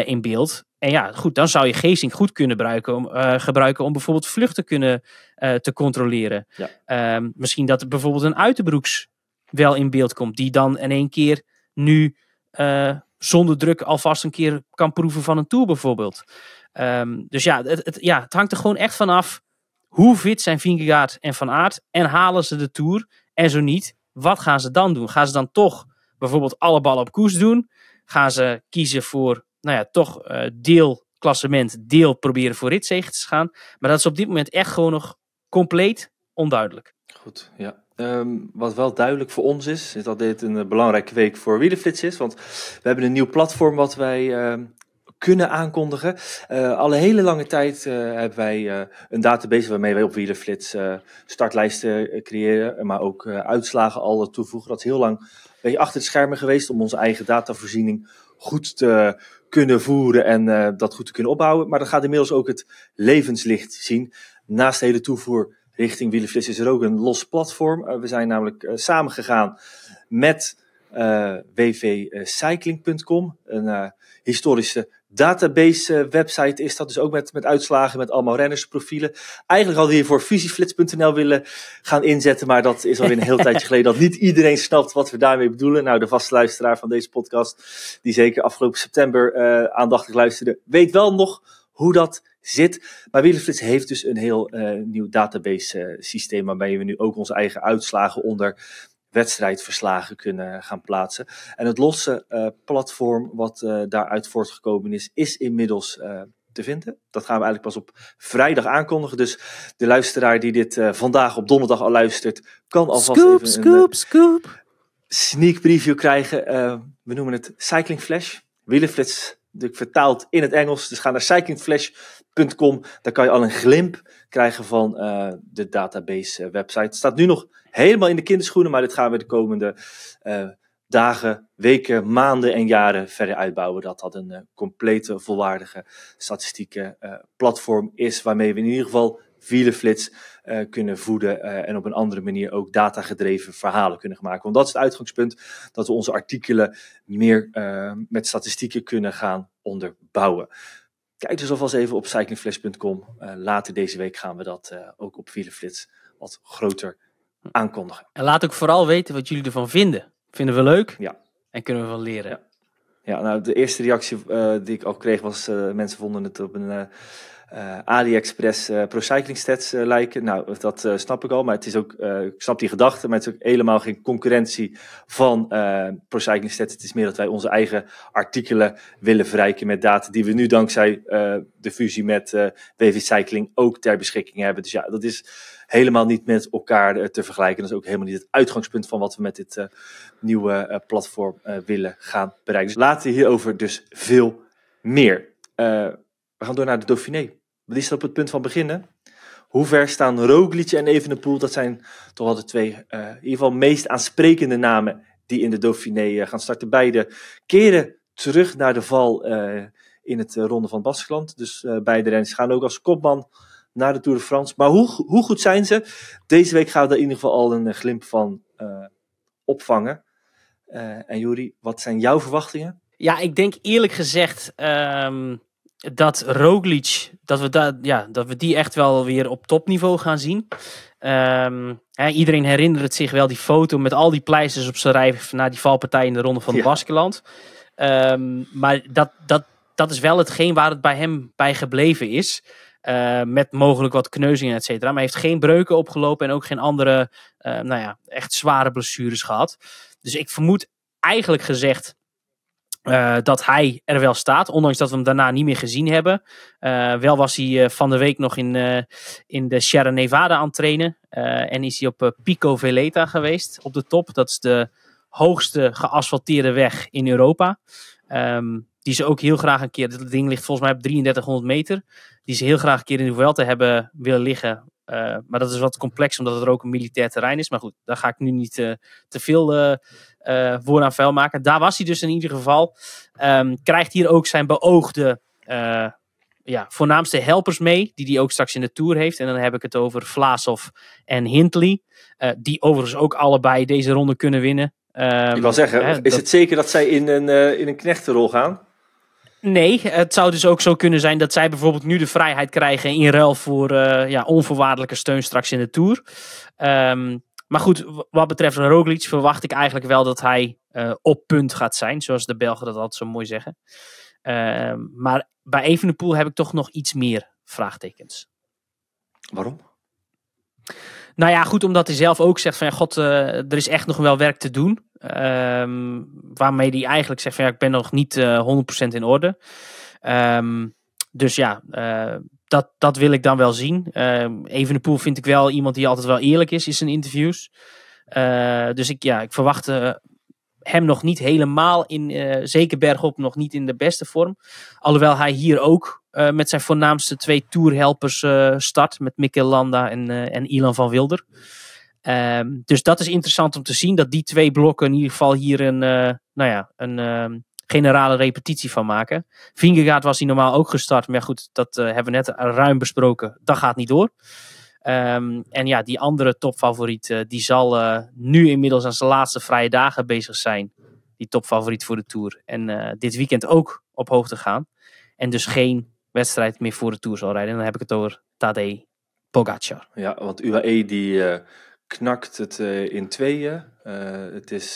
in beeld. En ja, goed, dan zou je geesting goed kunnen gebruiken om, eh, gebruiken om bijvoorbeeld vluchten kunnen, eh, te controleren. Ehm, misschien dat er bijvoorbeeld een uiterbroeks wel in beeld komt, die dan in één keer nu eh, zonder druk alvast een keer kan proeven van een tour bijvoorbeeld. Ehm, dus ja het, ja, het hangt er gewoon echt vanaf hoe fit zijn Vingegaard en Van Aert en halen ze de tour en zo niet, wat gaan ze dan doen? Gaan ze dan toch bijvoorbeeld alle ballen op koers doen? Gaan ze kiezen voor nou ja, toch uh, eh, deel klassement, deel proberen voor ritzegen te gaan. Maar dat is op dit moment echt gewoon nog compleet onduidelijk. Goed, ja. Ehm, wat wel duidelijk voor ons is, is dat dit een eh, belangrijke week voor Wielenflits is. Want we hebben een nieuw platform wat wij ehm, kunnen aankondigen. Uh, al een hele lange tijd hebben wij een database waarmee wij op Wielenflits startlijsten creëren. Maar ook uitslagen al toevoegen. Dat is heel lang een beetje achter de schermen geweest om onze eigen datavoorziening goed te kunnen voeren en eh, dat goed te kunnen opbouwen. Maar dat gaat inmiddels ook het levenslicht zien. Naast de hele toevoer richting Wielenflits is er ook een los platform. Eh, we zijn namelijk uh, samengegaan met wvcycling.com, een historische database eh, website is dat. Dus ook met, met uitslagen, met allemaal rennersprofielen. Eigenlijk hadden we hier voor visieflits.nl willen gaan inzetten. Maar dat is alweer een heel tijdje geleden dat niet iedereen snapt wat we daarmee bedoelen. Nou, de vaste luisteraar van deze podcast, die zeker afgelopen september eh, aandachtig luisterde, weet wel nog hoe dat zit. Maar Wielenflits heeft dus een heel eh, nieuw database systeem waarmee we nu ook onze eigen uitslagen onder wedstrijdverslagen kunnen gaan plaatsen. En het losse eh, platform wat eh, daaruit voortgekomen is, is inmiddels eh, te vinden. Dat gaan we eigenlijk pas op vrijdag aankondigen. Dus de luisteraar die dit vandaag op donderdag al luistert, kan alvast even een sneak preview krijgen. we noemen het Cycling Flash, wielenflits. Dus vertaald in het Engels. Dus gaan naar Cycling Flash Com. Daar kan je al een glimp krijgen van eh, de database eh, website. Het staat nu nog helemaal in de kinderschoenen, maar dit gaan we de komende eh, dagen, weken, maanden en jaren verder uitbouwen. Dat dat een complete, volwaardige statistieke platform is, waarmee we in ieder geval wielenflits uh, kunnen voeden en op een andere manier ook datagedreven verhalen kunnen maken. Want dat is het uitgangspunt, dat we onze artikelen meer met statistieken kunnen gaan onderbouwen. Kijk dus alvast even op cyclingflash.com. Eh, later deze week gaan we dat eh, ook op Wielenflits wat groter hm. aankondigen. En laat ook vooral weten wat jullie ervan vinden. Vinden we leuk? Ja. En kunnen we van leren? Ja, nou, de eerste reactie eh, die ik al kreeg was... mensen vonden het op een uh, AliExpress uh, eh, Procycling Stats eh, lijken. Nou, dat snap ik al, maar het is ook, ik snap die gedachte, maar het is ook helemaal geen concurrentie van Procycling Stats. Het is meer dat wij onze eigen artikelen willen verrijken met data die we nu dankzij de fusie met WV Cycling ook ter beschikking hebben. Dus ja, dat is helemaal niet met elkaar te vergelijken. Dat is ook helemaal niet het uitgangspunt van wat we met dit nieuwe platform willen gaan bereiken. Dus laten we hierover dus veel meer. We gaan door naar de Dauphiné. Die staat op het punt van beginnen. Hoe ver staan Roglic en Evenepoel? Dat zijn toch wel de twee eh, in ieder geval meest aansprekende namen die in de Dauphiné eh, gaan starten. Beide keren terug naar de val eh, in het Ronde van Baskeland. Dus beide renners gaan ook als kopman naar de Tour de France. Maar hoe, hoe goed zijn ze? Deze week gaan we daar in ieder geval al een glimp van opvangen. en Juri, wat zijn jouw verwachtingen? Ja, ik denk eerlijk gezegd... Ehm, dat Roglic, dat we, dat, ja, dat we die echt wel weer op topniveau gaan zien. Ehm, iedereen herinnert zich wel die foto met al die pleisters op zijn rij na die valpartij in de Ronde van de Baskeland. Ehm, maar dat, dat, dat is wel hetgeen waar het bij hem bij gebleven is. Eh, met mogelijk wat kneuzingen, et cetera. Maar hij heeft geen breuken opgelopen en ook geen andere, eh, nou ja, echt zware blessures gehad. Dus ik vermoed eigenlijk gezegd eh, dat hij er wel staat, ondanks dat we hem daarna niet meer gezien hebben. Eh, wel was hij eh, van de week nog in, in de Sierra Nevada aan het trainen. en is hij op Pico Veleta geweest, op de top. Dat is de hoogste geasfalteerde weg in Europa. Ehm, die ze ook heel graag een keer, dat ding ligt volgens mij op 3300 meter. Die ze heel graag een keer in de Vuelta hebben willen liggen. maar dat is wat complex, omdat het er ook een militair terrein is. Maar goed, daar ga ik nu niet te veel uh, voor vuil maken. Daar was hij dus in ieder geval. Ehm, krijgt hier ook zijn beoogde eh, ja, voornaamste helpers mee, die hij ook straks in de Tour heeft. En dan heb ik het over Vlaasov en Hintley, eh, die overigens ook allebei deze ronde kunnen winnen. Ehm, ik wil zeggen, is het zeker dat zij in een, in een knechtenrol gaan? Nee, het zou dus ook zo kunnen zijn dat zij bijvoorbeeld nu de vrijheid krijgen in ruil voor uh, ja, onvoorwaardelijke steun straks in de Tour. Um, maar goed, wat betreft Roglic verwacht ik eigenlijk wel dat hij eh, op punt gaat zijn. Zoals de Belgen dat altijd zo mooi zeggen. Ehm, maar bij Evenepoel heb ik toch nog iets meer vraagtekens. Waarom? Nou ja, goed, omdat hij zelf ook zegt van ja, god, eh, er is echt nog wel werk te doen. Ehm, waarmee hij eigenlijk zegt van ja, ik ben nog niet 100% eh, in orde. Ehm, dus ja, dat, dat wil ik dan wel zien. Ehm, de Poel vind ik wel iemand die altijd wel eerlijk is in zijn interviews. Eh, dus ik, ja, ik verwacht hem nog niet helemaal in, uh, zeker bergop, nog niet in de beste vorm. Alhoewel hij hier ook eh, met zijn voornaamste twee tourhelpers start. Met Mikel Landa en, en Ilan van Wilder. Ehm, dus dat is interessant om te zien. Dat die twee blokken in ieder geval hier een, nou ja, een, ehm, generale repetitie van maken. Vingegaard was hij normaal ook gestart. Maar goed, dat eh, hebben we net ruim besproken. Dat gaat niet door. Ehm, en ja, die andere topfavoriet, eh, die zal eh, nu inmiddels aan zijn laatste vrije dagen bezig zijn. Die topfavoriet voor de Tour. En dit weekend ook op hoogte gaan. En dus geen wedstrijd meer voor de Tour zal rijden. En dan heb ik het over Tadej Pogacar. Ja, want UAE die knakt het in tweeën. het is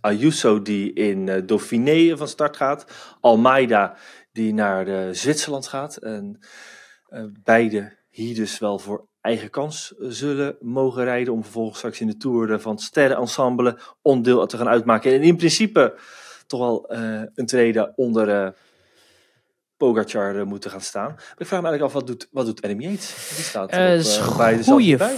Ayuso die in uh, Dauphiné van start gaat. Almeida die naar eh, Zwitserland gaat. En eh, beide hier dus wel voor eigen kans zullen mogen rijden. Om vervolgens straks in de Tour van het Sterrenensemble onderdeel te gaan uitmaken. En in principe toch wel een tweede onder... Pogacar moeten gaan staan. ik vraag me eigenlijk af, wat doet, wat doet Adam Die staat uh, op, uh, bij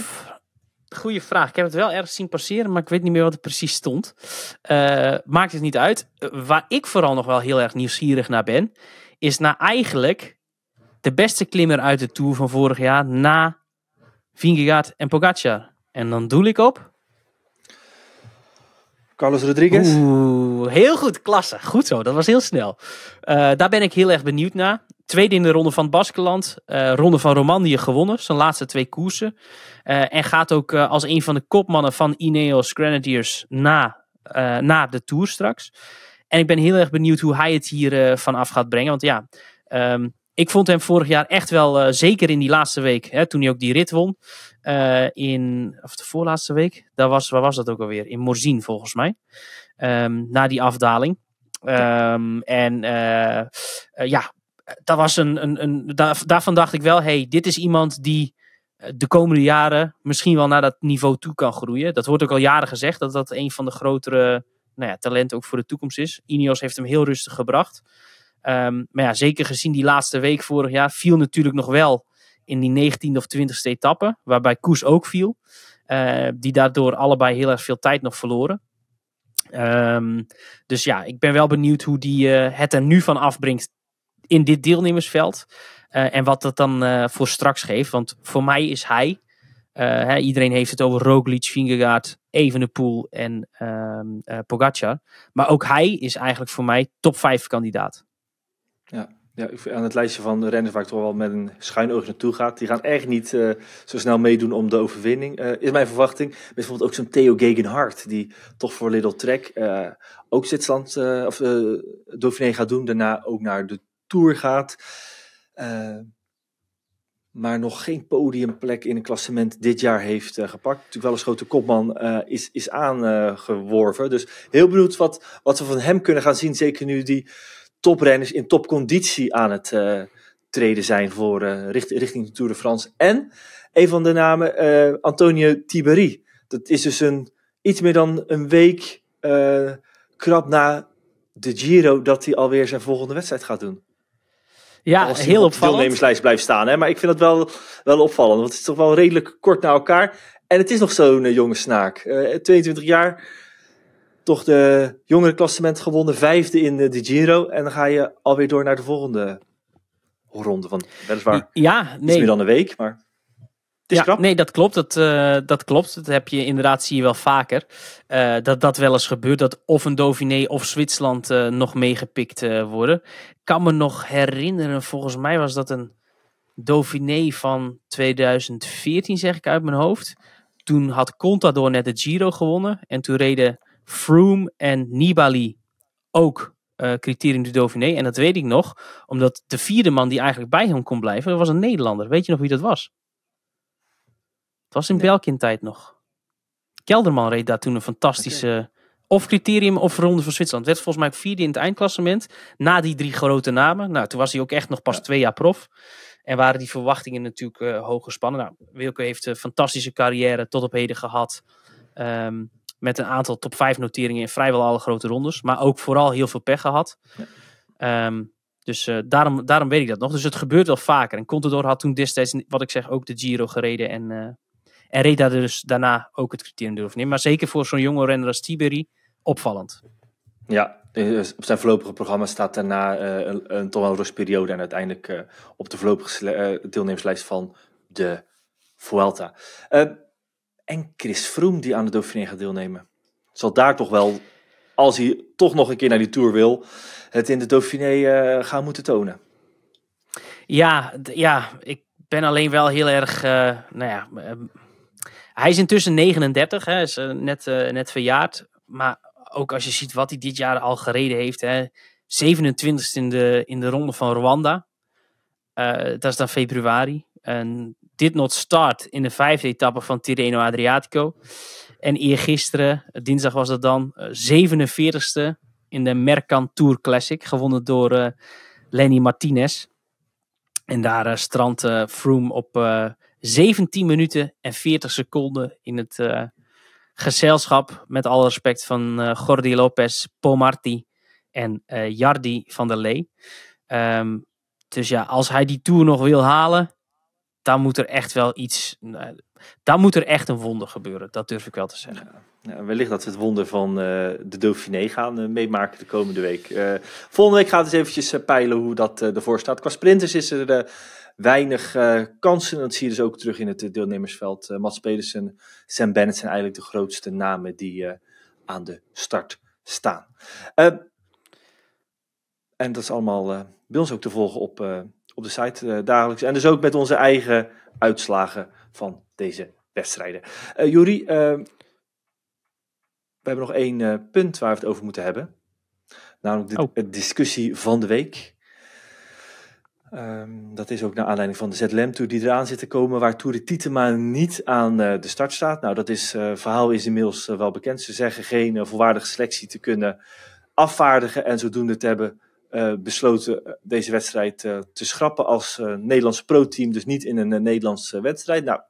Goeie vraag. Ik heb het wel ergens zien passeren, maar ik weet niet meer wat er precies stond. Eh, maakt het niet uit. waar ik vooral nog wel heel erg nieuwsgierig naar ben, is naar eigenlijk de beste klimmer uit de Tour van vorig jaar na Vingegaard en Pogacar. En dan doel ik op... Carlos Rodriguez. Oeh, heel goed, klasse. Goed zo, dat was heel snel. Eh, daar ben ik heel erg benieuwd naar. Tweede in de ronde van Baskeland. Eh, ronde van Romandie gewonnen. Zijn laatste twee koersen. Eh, en gaat ook eh, als een van de kopmannen van Ineos Grenadiers na, eh, na de Tour straks. En ik ben heel erg benieuwd hoe hij het hier vanaf gaat brengen. Want ja, ehm, ik vond hem vorig jaar echt wel, zeker in die laatste week, hè, toen hij ook die rit won. in, of de voorlaatste week, daar was, waar was dat ook alweer? In Morzine volgens mij. Ehm, na die afdaling. Ehm, en ja, dat was een, een, een daar, daarvan dacht ik wel, hey, dit is iemand die de komende jaren misschien wel naar dat niveau toe kan groeien. Dat wordt ook al jaren gezegd dat dat een van de grotere nou ja, talenten ook voor de toekomst is. Ineos heeft hem heel rustig gebracht. Ehm, maar ja, zeker gezien die laatste week vorig jaar viel natuurlijk nog wel in die 19e of 20e etappe, waarbij Koes ook viel. Eh, die daardoor allebei heel erg veel tijd nog verloren. Ehm, dus ja, ik ben wel benieuwd hoe die eh, het er nu van afbrengt in dit deelnemersveld. Eh, en wat dat dan eh, voor straks geeft. Want voor mij is hij. Eh, iedereen heeft het over Roglic, Vingegaard, Evenepoel en um, Pogacar. Maar ook hij is eigenlijk voor mij top 5 kandidaat. Ja, ja, aan het lijstje van de renners waar ik toch wel met een schuin oog naartoe gaat. Die gaan echt niet zo snel meedoen om de overwinning, is mijn verwachting. bijvoorbeeld ook zo'n Theo Gegenhardt, die toch voor Little Trek ook Zwitserland of Dauphiné gaat doen. Daarna ook naar de Tour gaat. Eh, maar nog geen podiumplek in een klassement dit jaar heeft uh, gepakt. Natuurlijk wel een grote kopman eh, is, is aangeworven. dus heel benieuwd wat, wat we van hem kunnen gaan zien. Zeker nu die toprenners in topconditie aan het treden zijn voor, richting de Tour de France. En een van de namen, Antonio Tiberi. Dat is dus een, iets meer dan een week krap na de Giro dat hij alweer zijn volgende wedstrijd gaat doen. Ja, heel opvallend. deelnemerslijst blijft staan. Hè? Maar ik vind dat wel, wel opvallend. Want het is toch wel redelijk kort na elkaar. En het is nog zo'n eh, jonge snaak. 22 eh, jaar. Toch de jongere klassement gewonnen. Vijfde in eh, de Giro. En dan ga je alweer door naar de volgende ronde. Van, weliswaar ja, nee. iets meer dan een week. Maar ja, Nee, dat klopt. Dat, eh, dat klopt. Dat heb je inderdaad, zie je wel vaker. Eh, dat dat wel eens gebeurt. Dat of een Dauphiné of Zwitserland eh, nog meegepikt worden. kan me nog herinneren, volgens mij was dat een Dauphiné van 2014, zeg ik uit mijn hoofd. Toen had Contador net de Giro gewonnen. En toen reden Froome en Nibali ook uh, criterium de Dauphiné. En dat weet ik nog, omdat de vierde man die eigenlijk bij hem kon blijven, was een Nederlander. Weet je nog wie dat was? Het was in nee. Belkin-tijd nog. Kelderman reed daar toen een fantastische. Of criterium of Ronde van Zwitserland. Werd volgens mij vierde in het eindklassement. Na die drie grote namen. Nou, toen was hij ook echt nog pas twee jaar prof. En waren die verwachtingen natuurlijk uh, hoog gespannen. Nou, Wilke heeft een fantastische carrière tot op heden gehad. Ehm, met een aantal top 5 noteringen in vrijwel alle grote rondes. Maar ook vooral heel veel pech gehad. Ehm, dus eh, daarom, daarom weet ik dat nog. Dus het gebeurt wel vaker. En Contador had toen destijds, wat ik zeg, ook de Giro gereden en, eh, en reed daar dus daarna ook het criterium durven Maar zeker voor zo'n jonge renner als Tiberi, opvallend. Ja, dus, eh, op zijn voorlopige programma staat daarna eh, een, een, toch En uiteindelijk eh, op de voorlopige deelnemerslijst van de Vuelta. en Chris Froome die aan de Dauphiné gaat deelnemen. Zal daar toch wel, als hij toch nog een keer naar die Tour wil, het in de Dauphiné gaan moeten tonen. Ja, ja, ik ben alleen wel heel erg nou ja, hij is intussen 39, hè, is eh, net, eh, net verjaard. Maar ook als je ziet wat hij dit jaar al gereden heeft. Hè, 27 in de, in de ronde van Rwanda. Eh, dat is dan februari. En dit not start in de vijfde etappe van Tirreno Adriatico. En eergisteren, dinsdag was dat dan, 47ste in de Mercantour Classic. Gewonnen door Lenny Martinez. En daar uh, strandt Froome op 17 minuten en 40 seconden in het eh, gezelschap. Met alle respect van uh, Jordi Lopez, Pomarti en uh, Jardi van der Lee. Ehm, dus ja, als hij die Tour nog wil halen, dan moet er echt wel iets... dan moet er echt een wonder gebeuren, dat durf ik wel te zeggen. wellicht dat we het wonder van de Dauphiné gaan meemaken de komende week. volgende week gaat het eventjes peilen hoe dat ervoor staat. Qua sprinters is er weinig eh, kansen. Dat zie je dus ook terug in het deelnemersveld. Eh, Mats Pedersen, Sam Bennett zijn eigenlijk de grootste namen die eh, aan de start staan. Ehm, en dat is allemaal bij ons ook te volgen op, op de site dagelijks. En dus ook met onze eigen uitslagen van deze wedstrijden. Uh, we hebben nog één punt waar we het over moeten hebben. Namelijk de oh. discussie van de week. Ehm, dat is ook naar aanleiding van de ZLM-tour die eraan zit te komen, waar de Tietema niet aan eh, de start staat. Nou, dat is, eh, verhaal is inmiddels eh, wel bekend. Ze zeggen geen volwaardige selectie te kunnen afvaardigen en zodoende te hebben eh, besloten eh, deze wedstrijd eh, te schrappen als Nederlands pro-team, dus niet in een Nederlandse wedstrijd. Nou,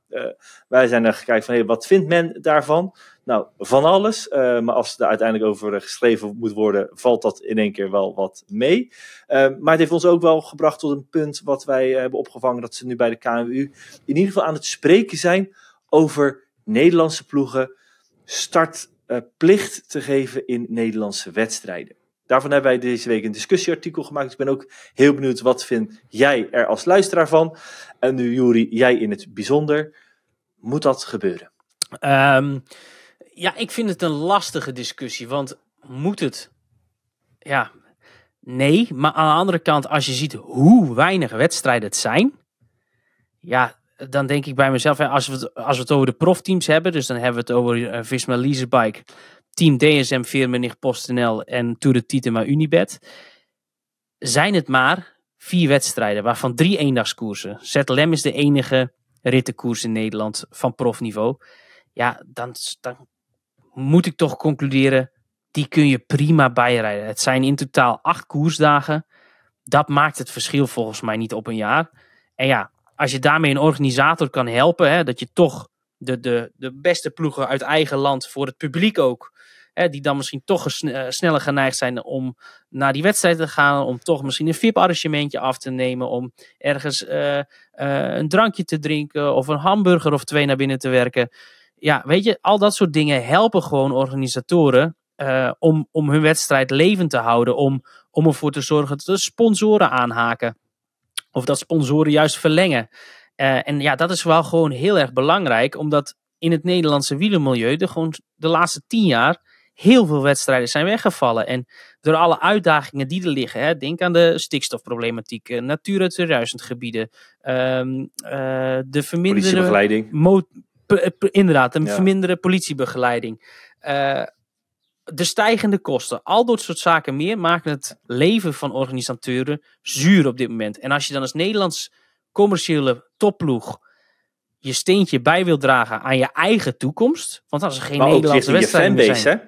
wij zijn er gekeken van, wat vindt men daarvan? Nou, van alles. maar als er uiteindelijk over geschreven moet worden, valt dat in één keer wel wat mee. maar het heeft ons ook wel gebracht tot een punt wat wij hebben opgevangen, dat ze nu bij de K.M.U. in ieder geval aan het spreken zijn over Nederlandse ploegen startplicht te geven in Nederlandse wedstrijden. Daarvan hebben wij deze week een discussieartikel gemaakt. Ik ben ook heel benieuwd wat vind jij er als luisteraar van. En nu, Juri, jij in het bijzonder. Moet dat gebeuren? Ehm, ja, ik vind het een lastige discussie. Want moet het? Ja, nee. Maar aan de andere kant, als je ziet hoe weinig wedstrijden het zijn. Ja, dan denk ik bij mezelf, als, we het, als we over de profteams hebben, dus dan hebben we het over Visma eh, Visma Leasebike Team DSM, Firmenich, PostNL en Tour de Tietema Unibet. Zijn het maar vier wedstrijden, waarvan drie eendagskoersen. ZLM is de enige rittenkoers in Nederland van profniveau. Ja, dan, dan moet ik toch concluderen, die kun je prima bijrijden. Het zijn in totaal acht koersdagen. Dat maakt het verschil volgens mij niet op een jaar. En ja, als je daarmee een organisator kan helpen, hè, dat je toch de, de, de beste ploegen uit eigen land voor het publiek ook die dan misschien toch eh, sneller geneigd zijn om naar die wedstrijd te gaan. Om toch misschien een VIP-arrangementje af te nemen. Om ergens eh, eh, een drankje te drinken of een hamburger of twee naar binnen te werken. Ja, weet je, al dat soort dingen helpen gewoon organisatoren om, om hun wedstrijd levend te houden. Om, om ervoor te zorgen dat de sponsoren aanhaken. Of dat sponsoren juist verlengen. en ja, dat is wel gewoon heel erg belangrijk, omdat in het Nederlandse wielermilieu de, gewoon de laatste tien jaar heel veel wedstrijden zijn weggevallen. En door alle uitdagingen die er liggen, hè, denk aan de stikstofproblematiek, eh, Natura 2000 gebieden, um, ehm, uh, eh, de verminderde... Eh, inderdaad, een ja. politiebegeleiding. de stijgende kosten, al dat soort zaken meer maken het leven van organisatoren zuur op dit moment. En als je dan als Nederlands commerciële topploeg je steentje bij wil dragen aan je eigen toekomst, want als er geen maar Nederlandse wedstrijden zijn. Hè?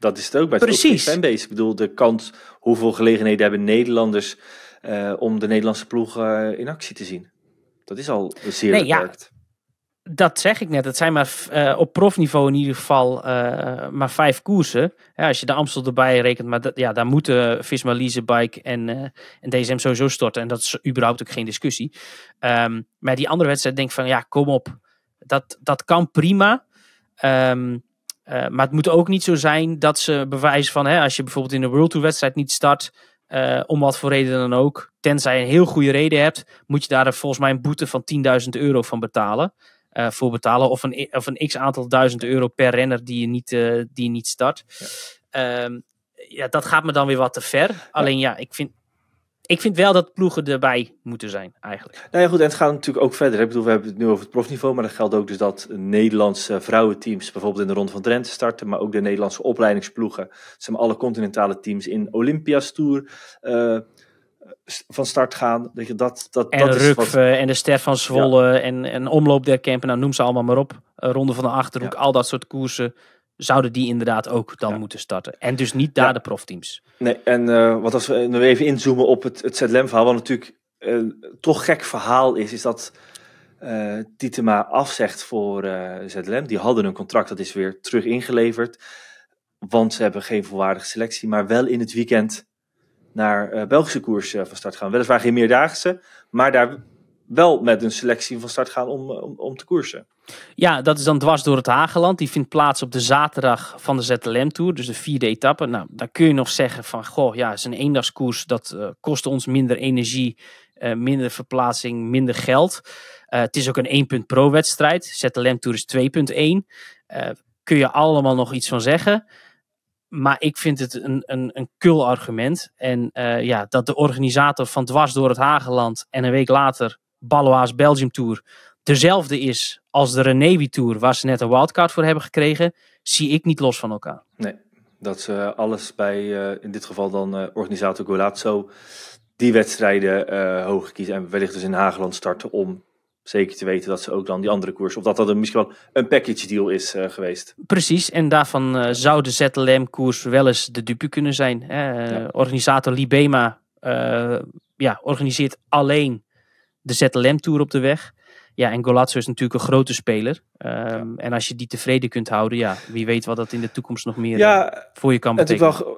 dat is het ook bij Precies. fanbase. Ik bedoel, de kans, hoeveel gelegenheden hebben Nederlanders eh, om de Nederlandse ploeg eh, in actie te zien? Dat is al zeer nee, Ja dat zeg ik net. Het zijn maar eh, op profniveau in ieder geval maar vijf koersen. Ja, als je de Amstel erbij rekent, maar dat, ja, daar moeten Visma Leasebike en, en DSM sowieso storten. En dat is überhaupt ook geen discussie. Ehm, maar die andere wedstrijd denk ik van ja, kom op. Dat, dat kan prima. Um, eh, maar het moet ook niet zo zijn dat ze bewijzen van, hè, als je bijvoorbeeld in de World Tour wedstrijd niet start, eh, om wat voor reden dan ook, tenzij je een heel goede reden hebt, moet je daar volgens mij een boete van 10.000 euro van betalen. Eh, voor betalen of een, of een x aantal duizend euro per renner die je niet, die je niet start. Ja. Ehm, ja, dat gaat me dan weer wat te ver. Alleen ja, ik vind, ik vind wel dat ploegen erbij moeten zijn, eigenlijk. Nou ja, goed, en het gaat natuurlijk ook verder. Ik bedoel, we hebben het nu over het profniveau, maar dat geldt ook dus dat Nederlandse vrouwenteams bijvoorbeeld in de Ronde van Drenthe starten, maar ook de Nederlandse opleidingsploegen, zeg maar alle continentale teams in Olympia's Tour eh, van start gaan. Dat, dat, dat, en dat is wat... en de Ster van Zwolle en, en Omloop der Kempen, nou noem ze allemaal maar op. Eh, Ronde van de Achterhoek, al dat soort koersen zouden die inderdaad ook dan moeten starten. En dus niet daar de profteams. Nee, en eh, wat als we nu even inzoomen op het, ZLM-verhaal, wat natuurlijk een eh, toch gek verhaal is, is dat uh, afzegt voor ZLM. Die hadden een contract, dat is weer terug ingeleverd. Want ze hebben geen volwaardige selectie, maar wel in het weekend naar Belgische koers van start gaan. Weliswaar geen meerdaagse, maar daar wel met een selectie van start gaan om, om, om te koersen. Ja, dat is dan dwars door het Hageland. Die vindt plaats op de zaterdag van de ZLM Tour, dus de vierde etappe. Nou, dan kun je nog zeggen van, goh, ja, het is een eendagskoers. Dat uh, kost ons minder energie, eh, minder verplaatsing, minder geld. Eh, het is ook een 1 pro wedstrijd. ZLM Tour is 2.1. kun je allemaal nog iets van zeggen. Maar ik vind het een, een, een kul argument. En ja, dat de organisator van dwars door het Hageland en een week later Balloa's Belgium Tour dezelfde is als de René Tour, waar ze net een wildcard voor hebben gekregen, zie ik niet los van elkaar. Nee, dat ze eh, alles bij, eh, in dit geval dan eh, organisator Golazzo, die wedstrijden hoog kiezen en wellicht dus in Hageland starten om zeker te weten dat ze ook dan die andere koers, of dat dat misschien wel een package deal is geweest. Precies, en daarvan uh, zou de ZLM-koers wel eens de dupe kunnen zijn. Hè? Organisator Libema ja, organiseert alleen de ZLM-tour op de weg. Ja, en Golazzo is natuurlijk een grote speler. Ehm, en als je die tevreden kunt houden, ja, wie weet wat dat in de toekomst nog meer ja, eh, voor je kan betekenen.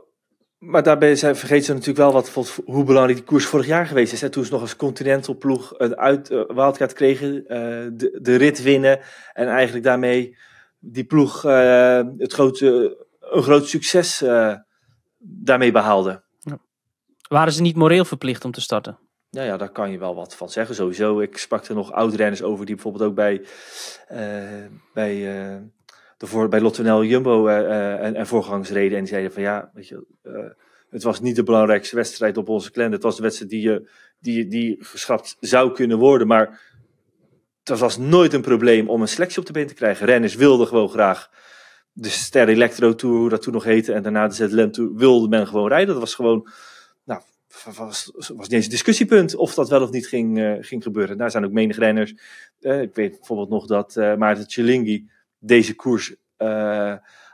maar daarbij zijn, vergeet ze natuurlijk wel wat, hoe belangrijk die koers vorig jaar geweest is. Hè? Toen ze nog als continental ploeg een uit, uh, wildcard kregen, eh, de, de rit winnen. En eigenlijk daarmee die ploeg het grote, een groot succes daarmee behaalde. Ja. Waren ze niet moreel verplicht om te starten? Nou ja, daar kan je wel wat van zeggen. Sowieso, ik sprak er nog oud-renners over die bijvoorbeeld ook bij, uh, bij, eh, de voor, bij LottoNL Jumbo eh, en, en voorgangers reden. En die zeiden van ja, weet je, het was niet de belangrijkste wedstrijd op onze kalender. Het was de wedstrijd die, je die, die geschrapt zou kunnen worden. Maar het was nooit een probleem om een selectie op de been te krijgen. Renners wilden gewoon graag de Ster Electro Tour, hoe dat toen nog heette. En daarna de ZLM Tour wilde men gewoon rijden. Dat was gewoon was, was deze discussiepunt of dat wel of niet ging, eh, ging gebeuren. Daar zijn ook menig renners. Eh, ik weet bijvoorbeeld nog dat eh, Maarten Tjelingi deze koers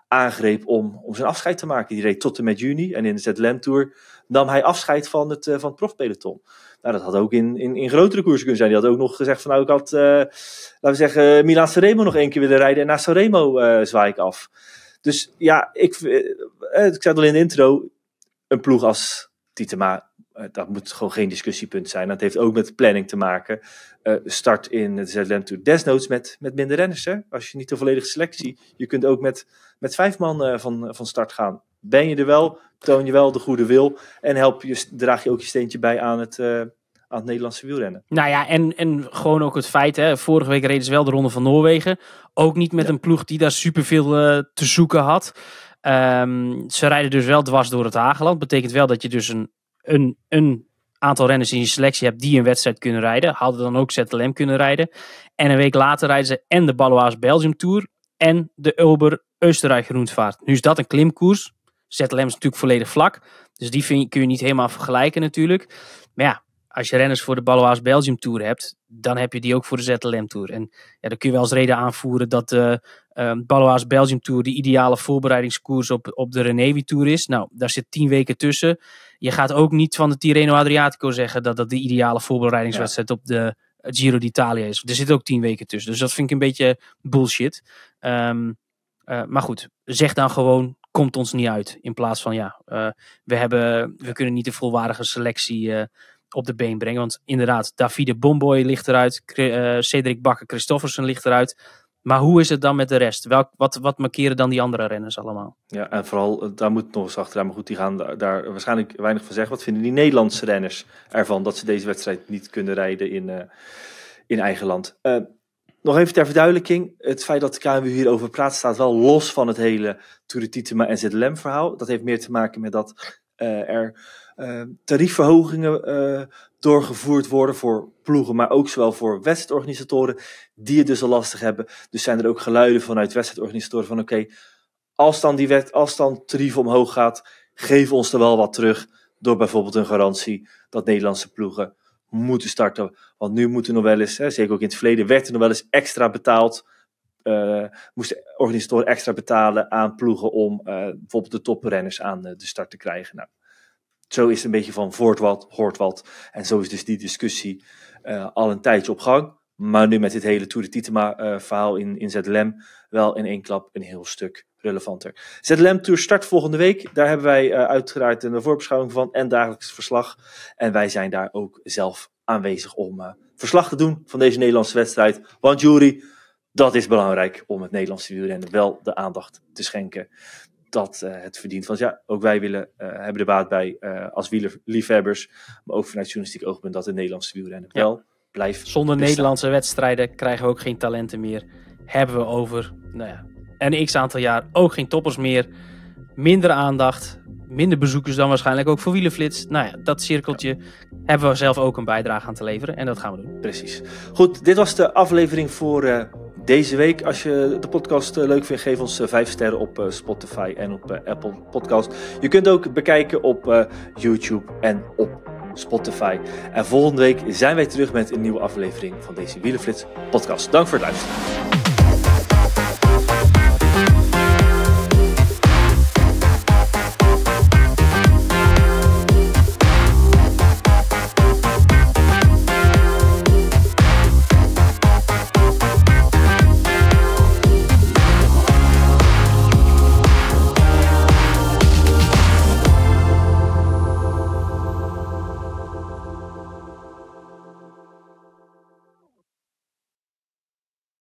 aangreep om, om zijn afscheid te maken. Die reed tot en met juni en in de ZLM Tour nam hij afscheid van het, van het profpeloton. Nou, dat had ook in, in, in grotere koersen kunnen zijn. Die had ook nog gezegd van nou, ik had, laten we zeggen, Milan Sanremo nog één keer willen rijden en na Sanremo zwaai ik af. Dus ja, ik, ik zei het al in de intro, een ploeg als Titema eh, dat moet gewoon geen discussiepunt zijn. Dat heeft ook met planning te maken. Eh, start in het ZLM Tour desnoods met, met minder renners. Hè? Als je niet de volledige selectie... Je kunt ook met, met vijf man eh, van, van start gaan. Ben je er wel, toon je wel de goede wil... en help je, draag je ook je steentje bij aan het... aan het Nederlandse wielrennen. Nou ja, en, en gewoon ook het feit, hè, vorige week reden ze wel de Ronde van Noorwegen. Ook niet met een ploeg die daar superveel te zoeken had. Ehm, ze rijden dus wel dwars door het Hageland. Betekent wel dat je dus een een, een aantal renners in je selectie hebt die een wedstrijd kunnen rijden. Hadden dan ook ZLM kunnen rijden. En een week later rijden ze en de Balloise Belgium Tour en de Ulber Oostenrijk Groenvaart. Nu is dat een klimkoers. ZLM is natuurlijk volledig vlak. Dus die vind kun je niet helemaal vergelijken natuurlijk. Maar ja, als je renners voor de Ballowaas Belgium Tour hebt, dan heb je die ook voor de ZLM Tour. En ja, dan kun je wel als reden aanvoeren dat de eh, ehm, uh, Belgium Tour de ideale voorbereidingskoers op, op de Renewi Tour is. Nou, daar zit tien weken tussen. Je gaat ook niet van de Tirreno Adriatico zeggen dat dat de ideale voorbereidingswedstrijd ja. op de Giro d'Italia is. Er zit ook tien weken tussen. Dus dat vind ik een beetje bullshit. Ehm, eh, maar goed, zeg dan gewoon komt ons niet uit. In plaats van ja, eh, we, hebben, we kunnen niet de volwaardige selectie op de been brengen. Want inderdaad, Davide Bomboy ligt eruit, eh, Cedric Bakker Christoffersen ligt eruit. Maar hoe is het dan met de rest? Welk, wat, wat markeren dan die andere renners allemaal? Ja, en vooral, eh, daar moet nog eens achteraan. Maar goed, die gaan daar waarschijnlijk weinig van zeggen. Wat vinden die Nederlandse renners ervan dat ze deze wedstrijd niet kunnen rijden in, eh, in eigen land? nog even ter verduidelijking. Het feit dat de KMU hierover praat staat wel los van het hele Tour de Tietema en ZLM verhaal. Dat heeft meer te maken met dat er eh, tariefverhogingen eh, doorgevoerd worden voor ploegen, maar ook zowel voor wedstrijdorganisatoren, die het dus al lastig hebben. Dus zijn er ook geluiden vanuit wedstrijdorganisatoren van oké, als dan die wet, als dan tarief omhoog gaat, geef ons er wel wat terug door bijvoorbeeld een garantie dat Nederlandse ploegen moeten starten. Want nu moeten nog wel eens, hè, zeker ook in het verleden, werd er nog wel eens extra betaald. Uh, moesten organisatoren extra betalen aan ploegen om uh, bijvoorbeeld de toprenners aan de start te krijgen. Nou, zo is het een beetje van voort wat, hoort wat. En zo is dus die discussie eh, al een tijdje op gang. Maar nu met dit hele Tour de Titema eh, verhaal in, in ZLM wel in één klap een heel stuk relevanter. ZLM Tour start volgende week. Daar hebben wij uh, uiteraard een voorbeschouwing van en dagelijks verslag. En wij zijn daar ook zelf aanwezig om verslag te doen van deze Nederlandse wedstrijd. Want jury, dat is belangrijk om het Nederlandse wielrennen wel de aandacht te schenken dat eh, het verdient. Want ja, ook wij willen, uh, hebben de baat bij eh, als wielerliefhebbers. Maar ook vanuit journalistiek oogpunt dat de Nederlandse wielrennen ja. wel blijft Zonder Nederlandse wedstrijden krijgen we ook geen talenten meer. Hebben we over nou ja, een x aantal jaar ook geen toppers meer. Minder aandacht, minder bezoekers dan waarschijnlijk ook voor Wielenflits. Nou ja, dat cirkeltje hebben we zelf ook een bijdrage aan te leveren. En dat gaan we doen. Precies. Goed, dit was de aflevering voor deze week. Als je de podcast eh, leuk vindt, geef ons 5 eh, sterren op eh, Spotify en op Apple Podcast. Je kunt ook bekijken op YouTube en op Spotify. En volgende week zijn wij terug met een nieuwe aflevering van deze Wielenflits podcast. Dank voor het luisteren.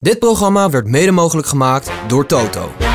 Dit programma werd mede mogelijk gemaakt door Toto.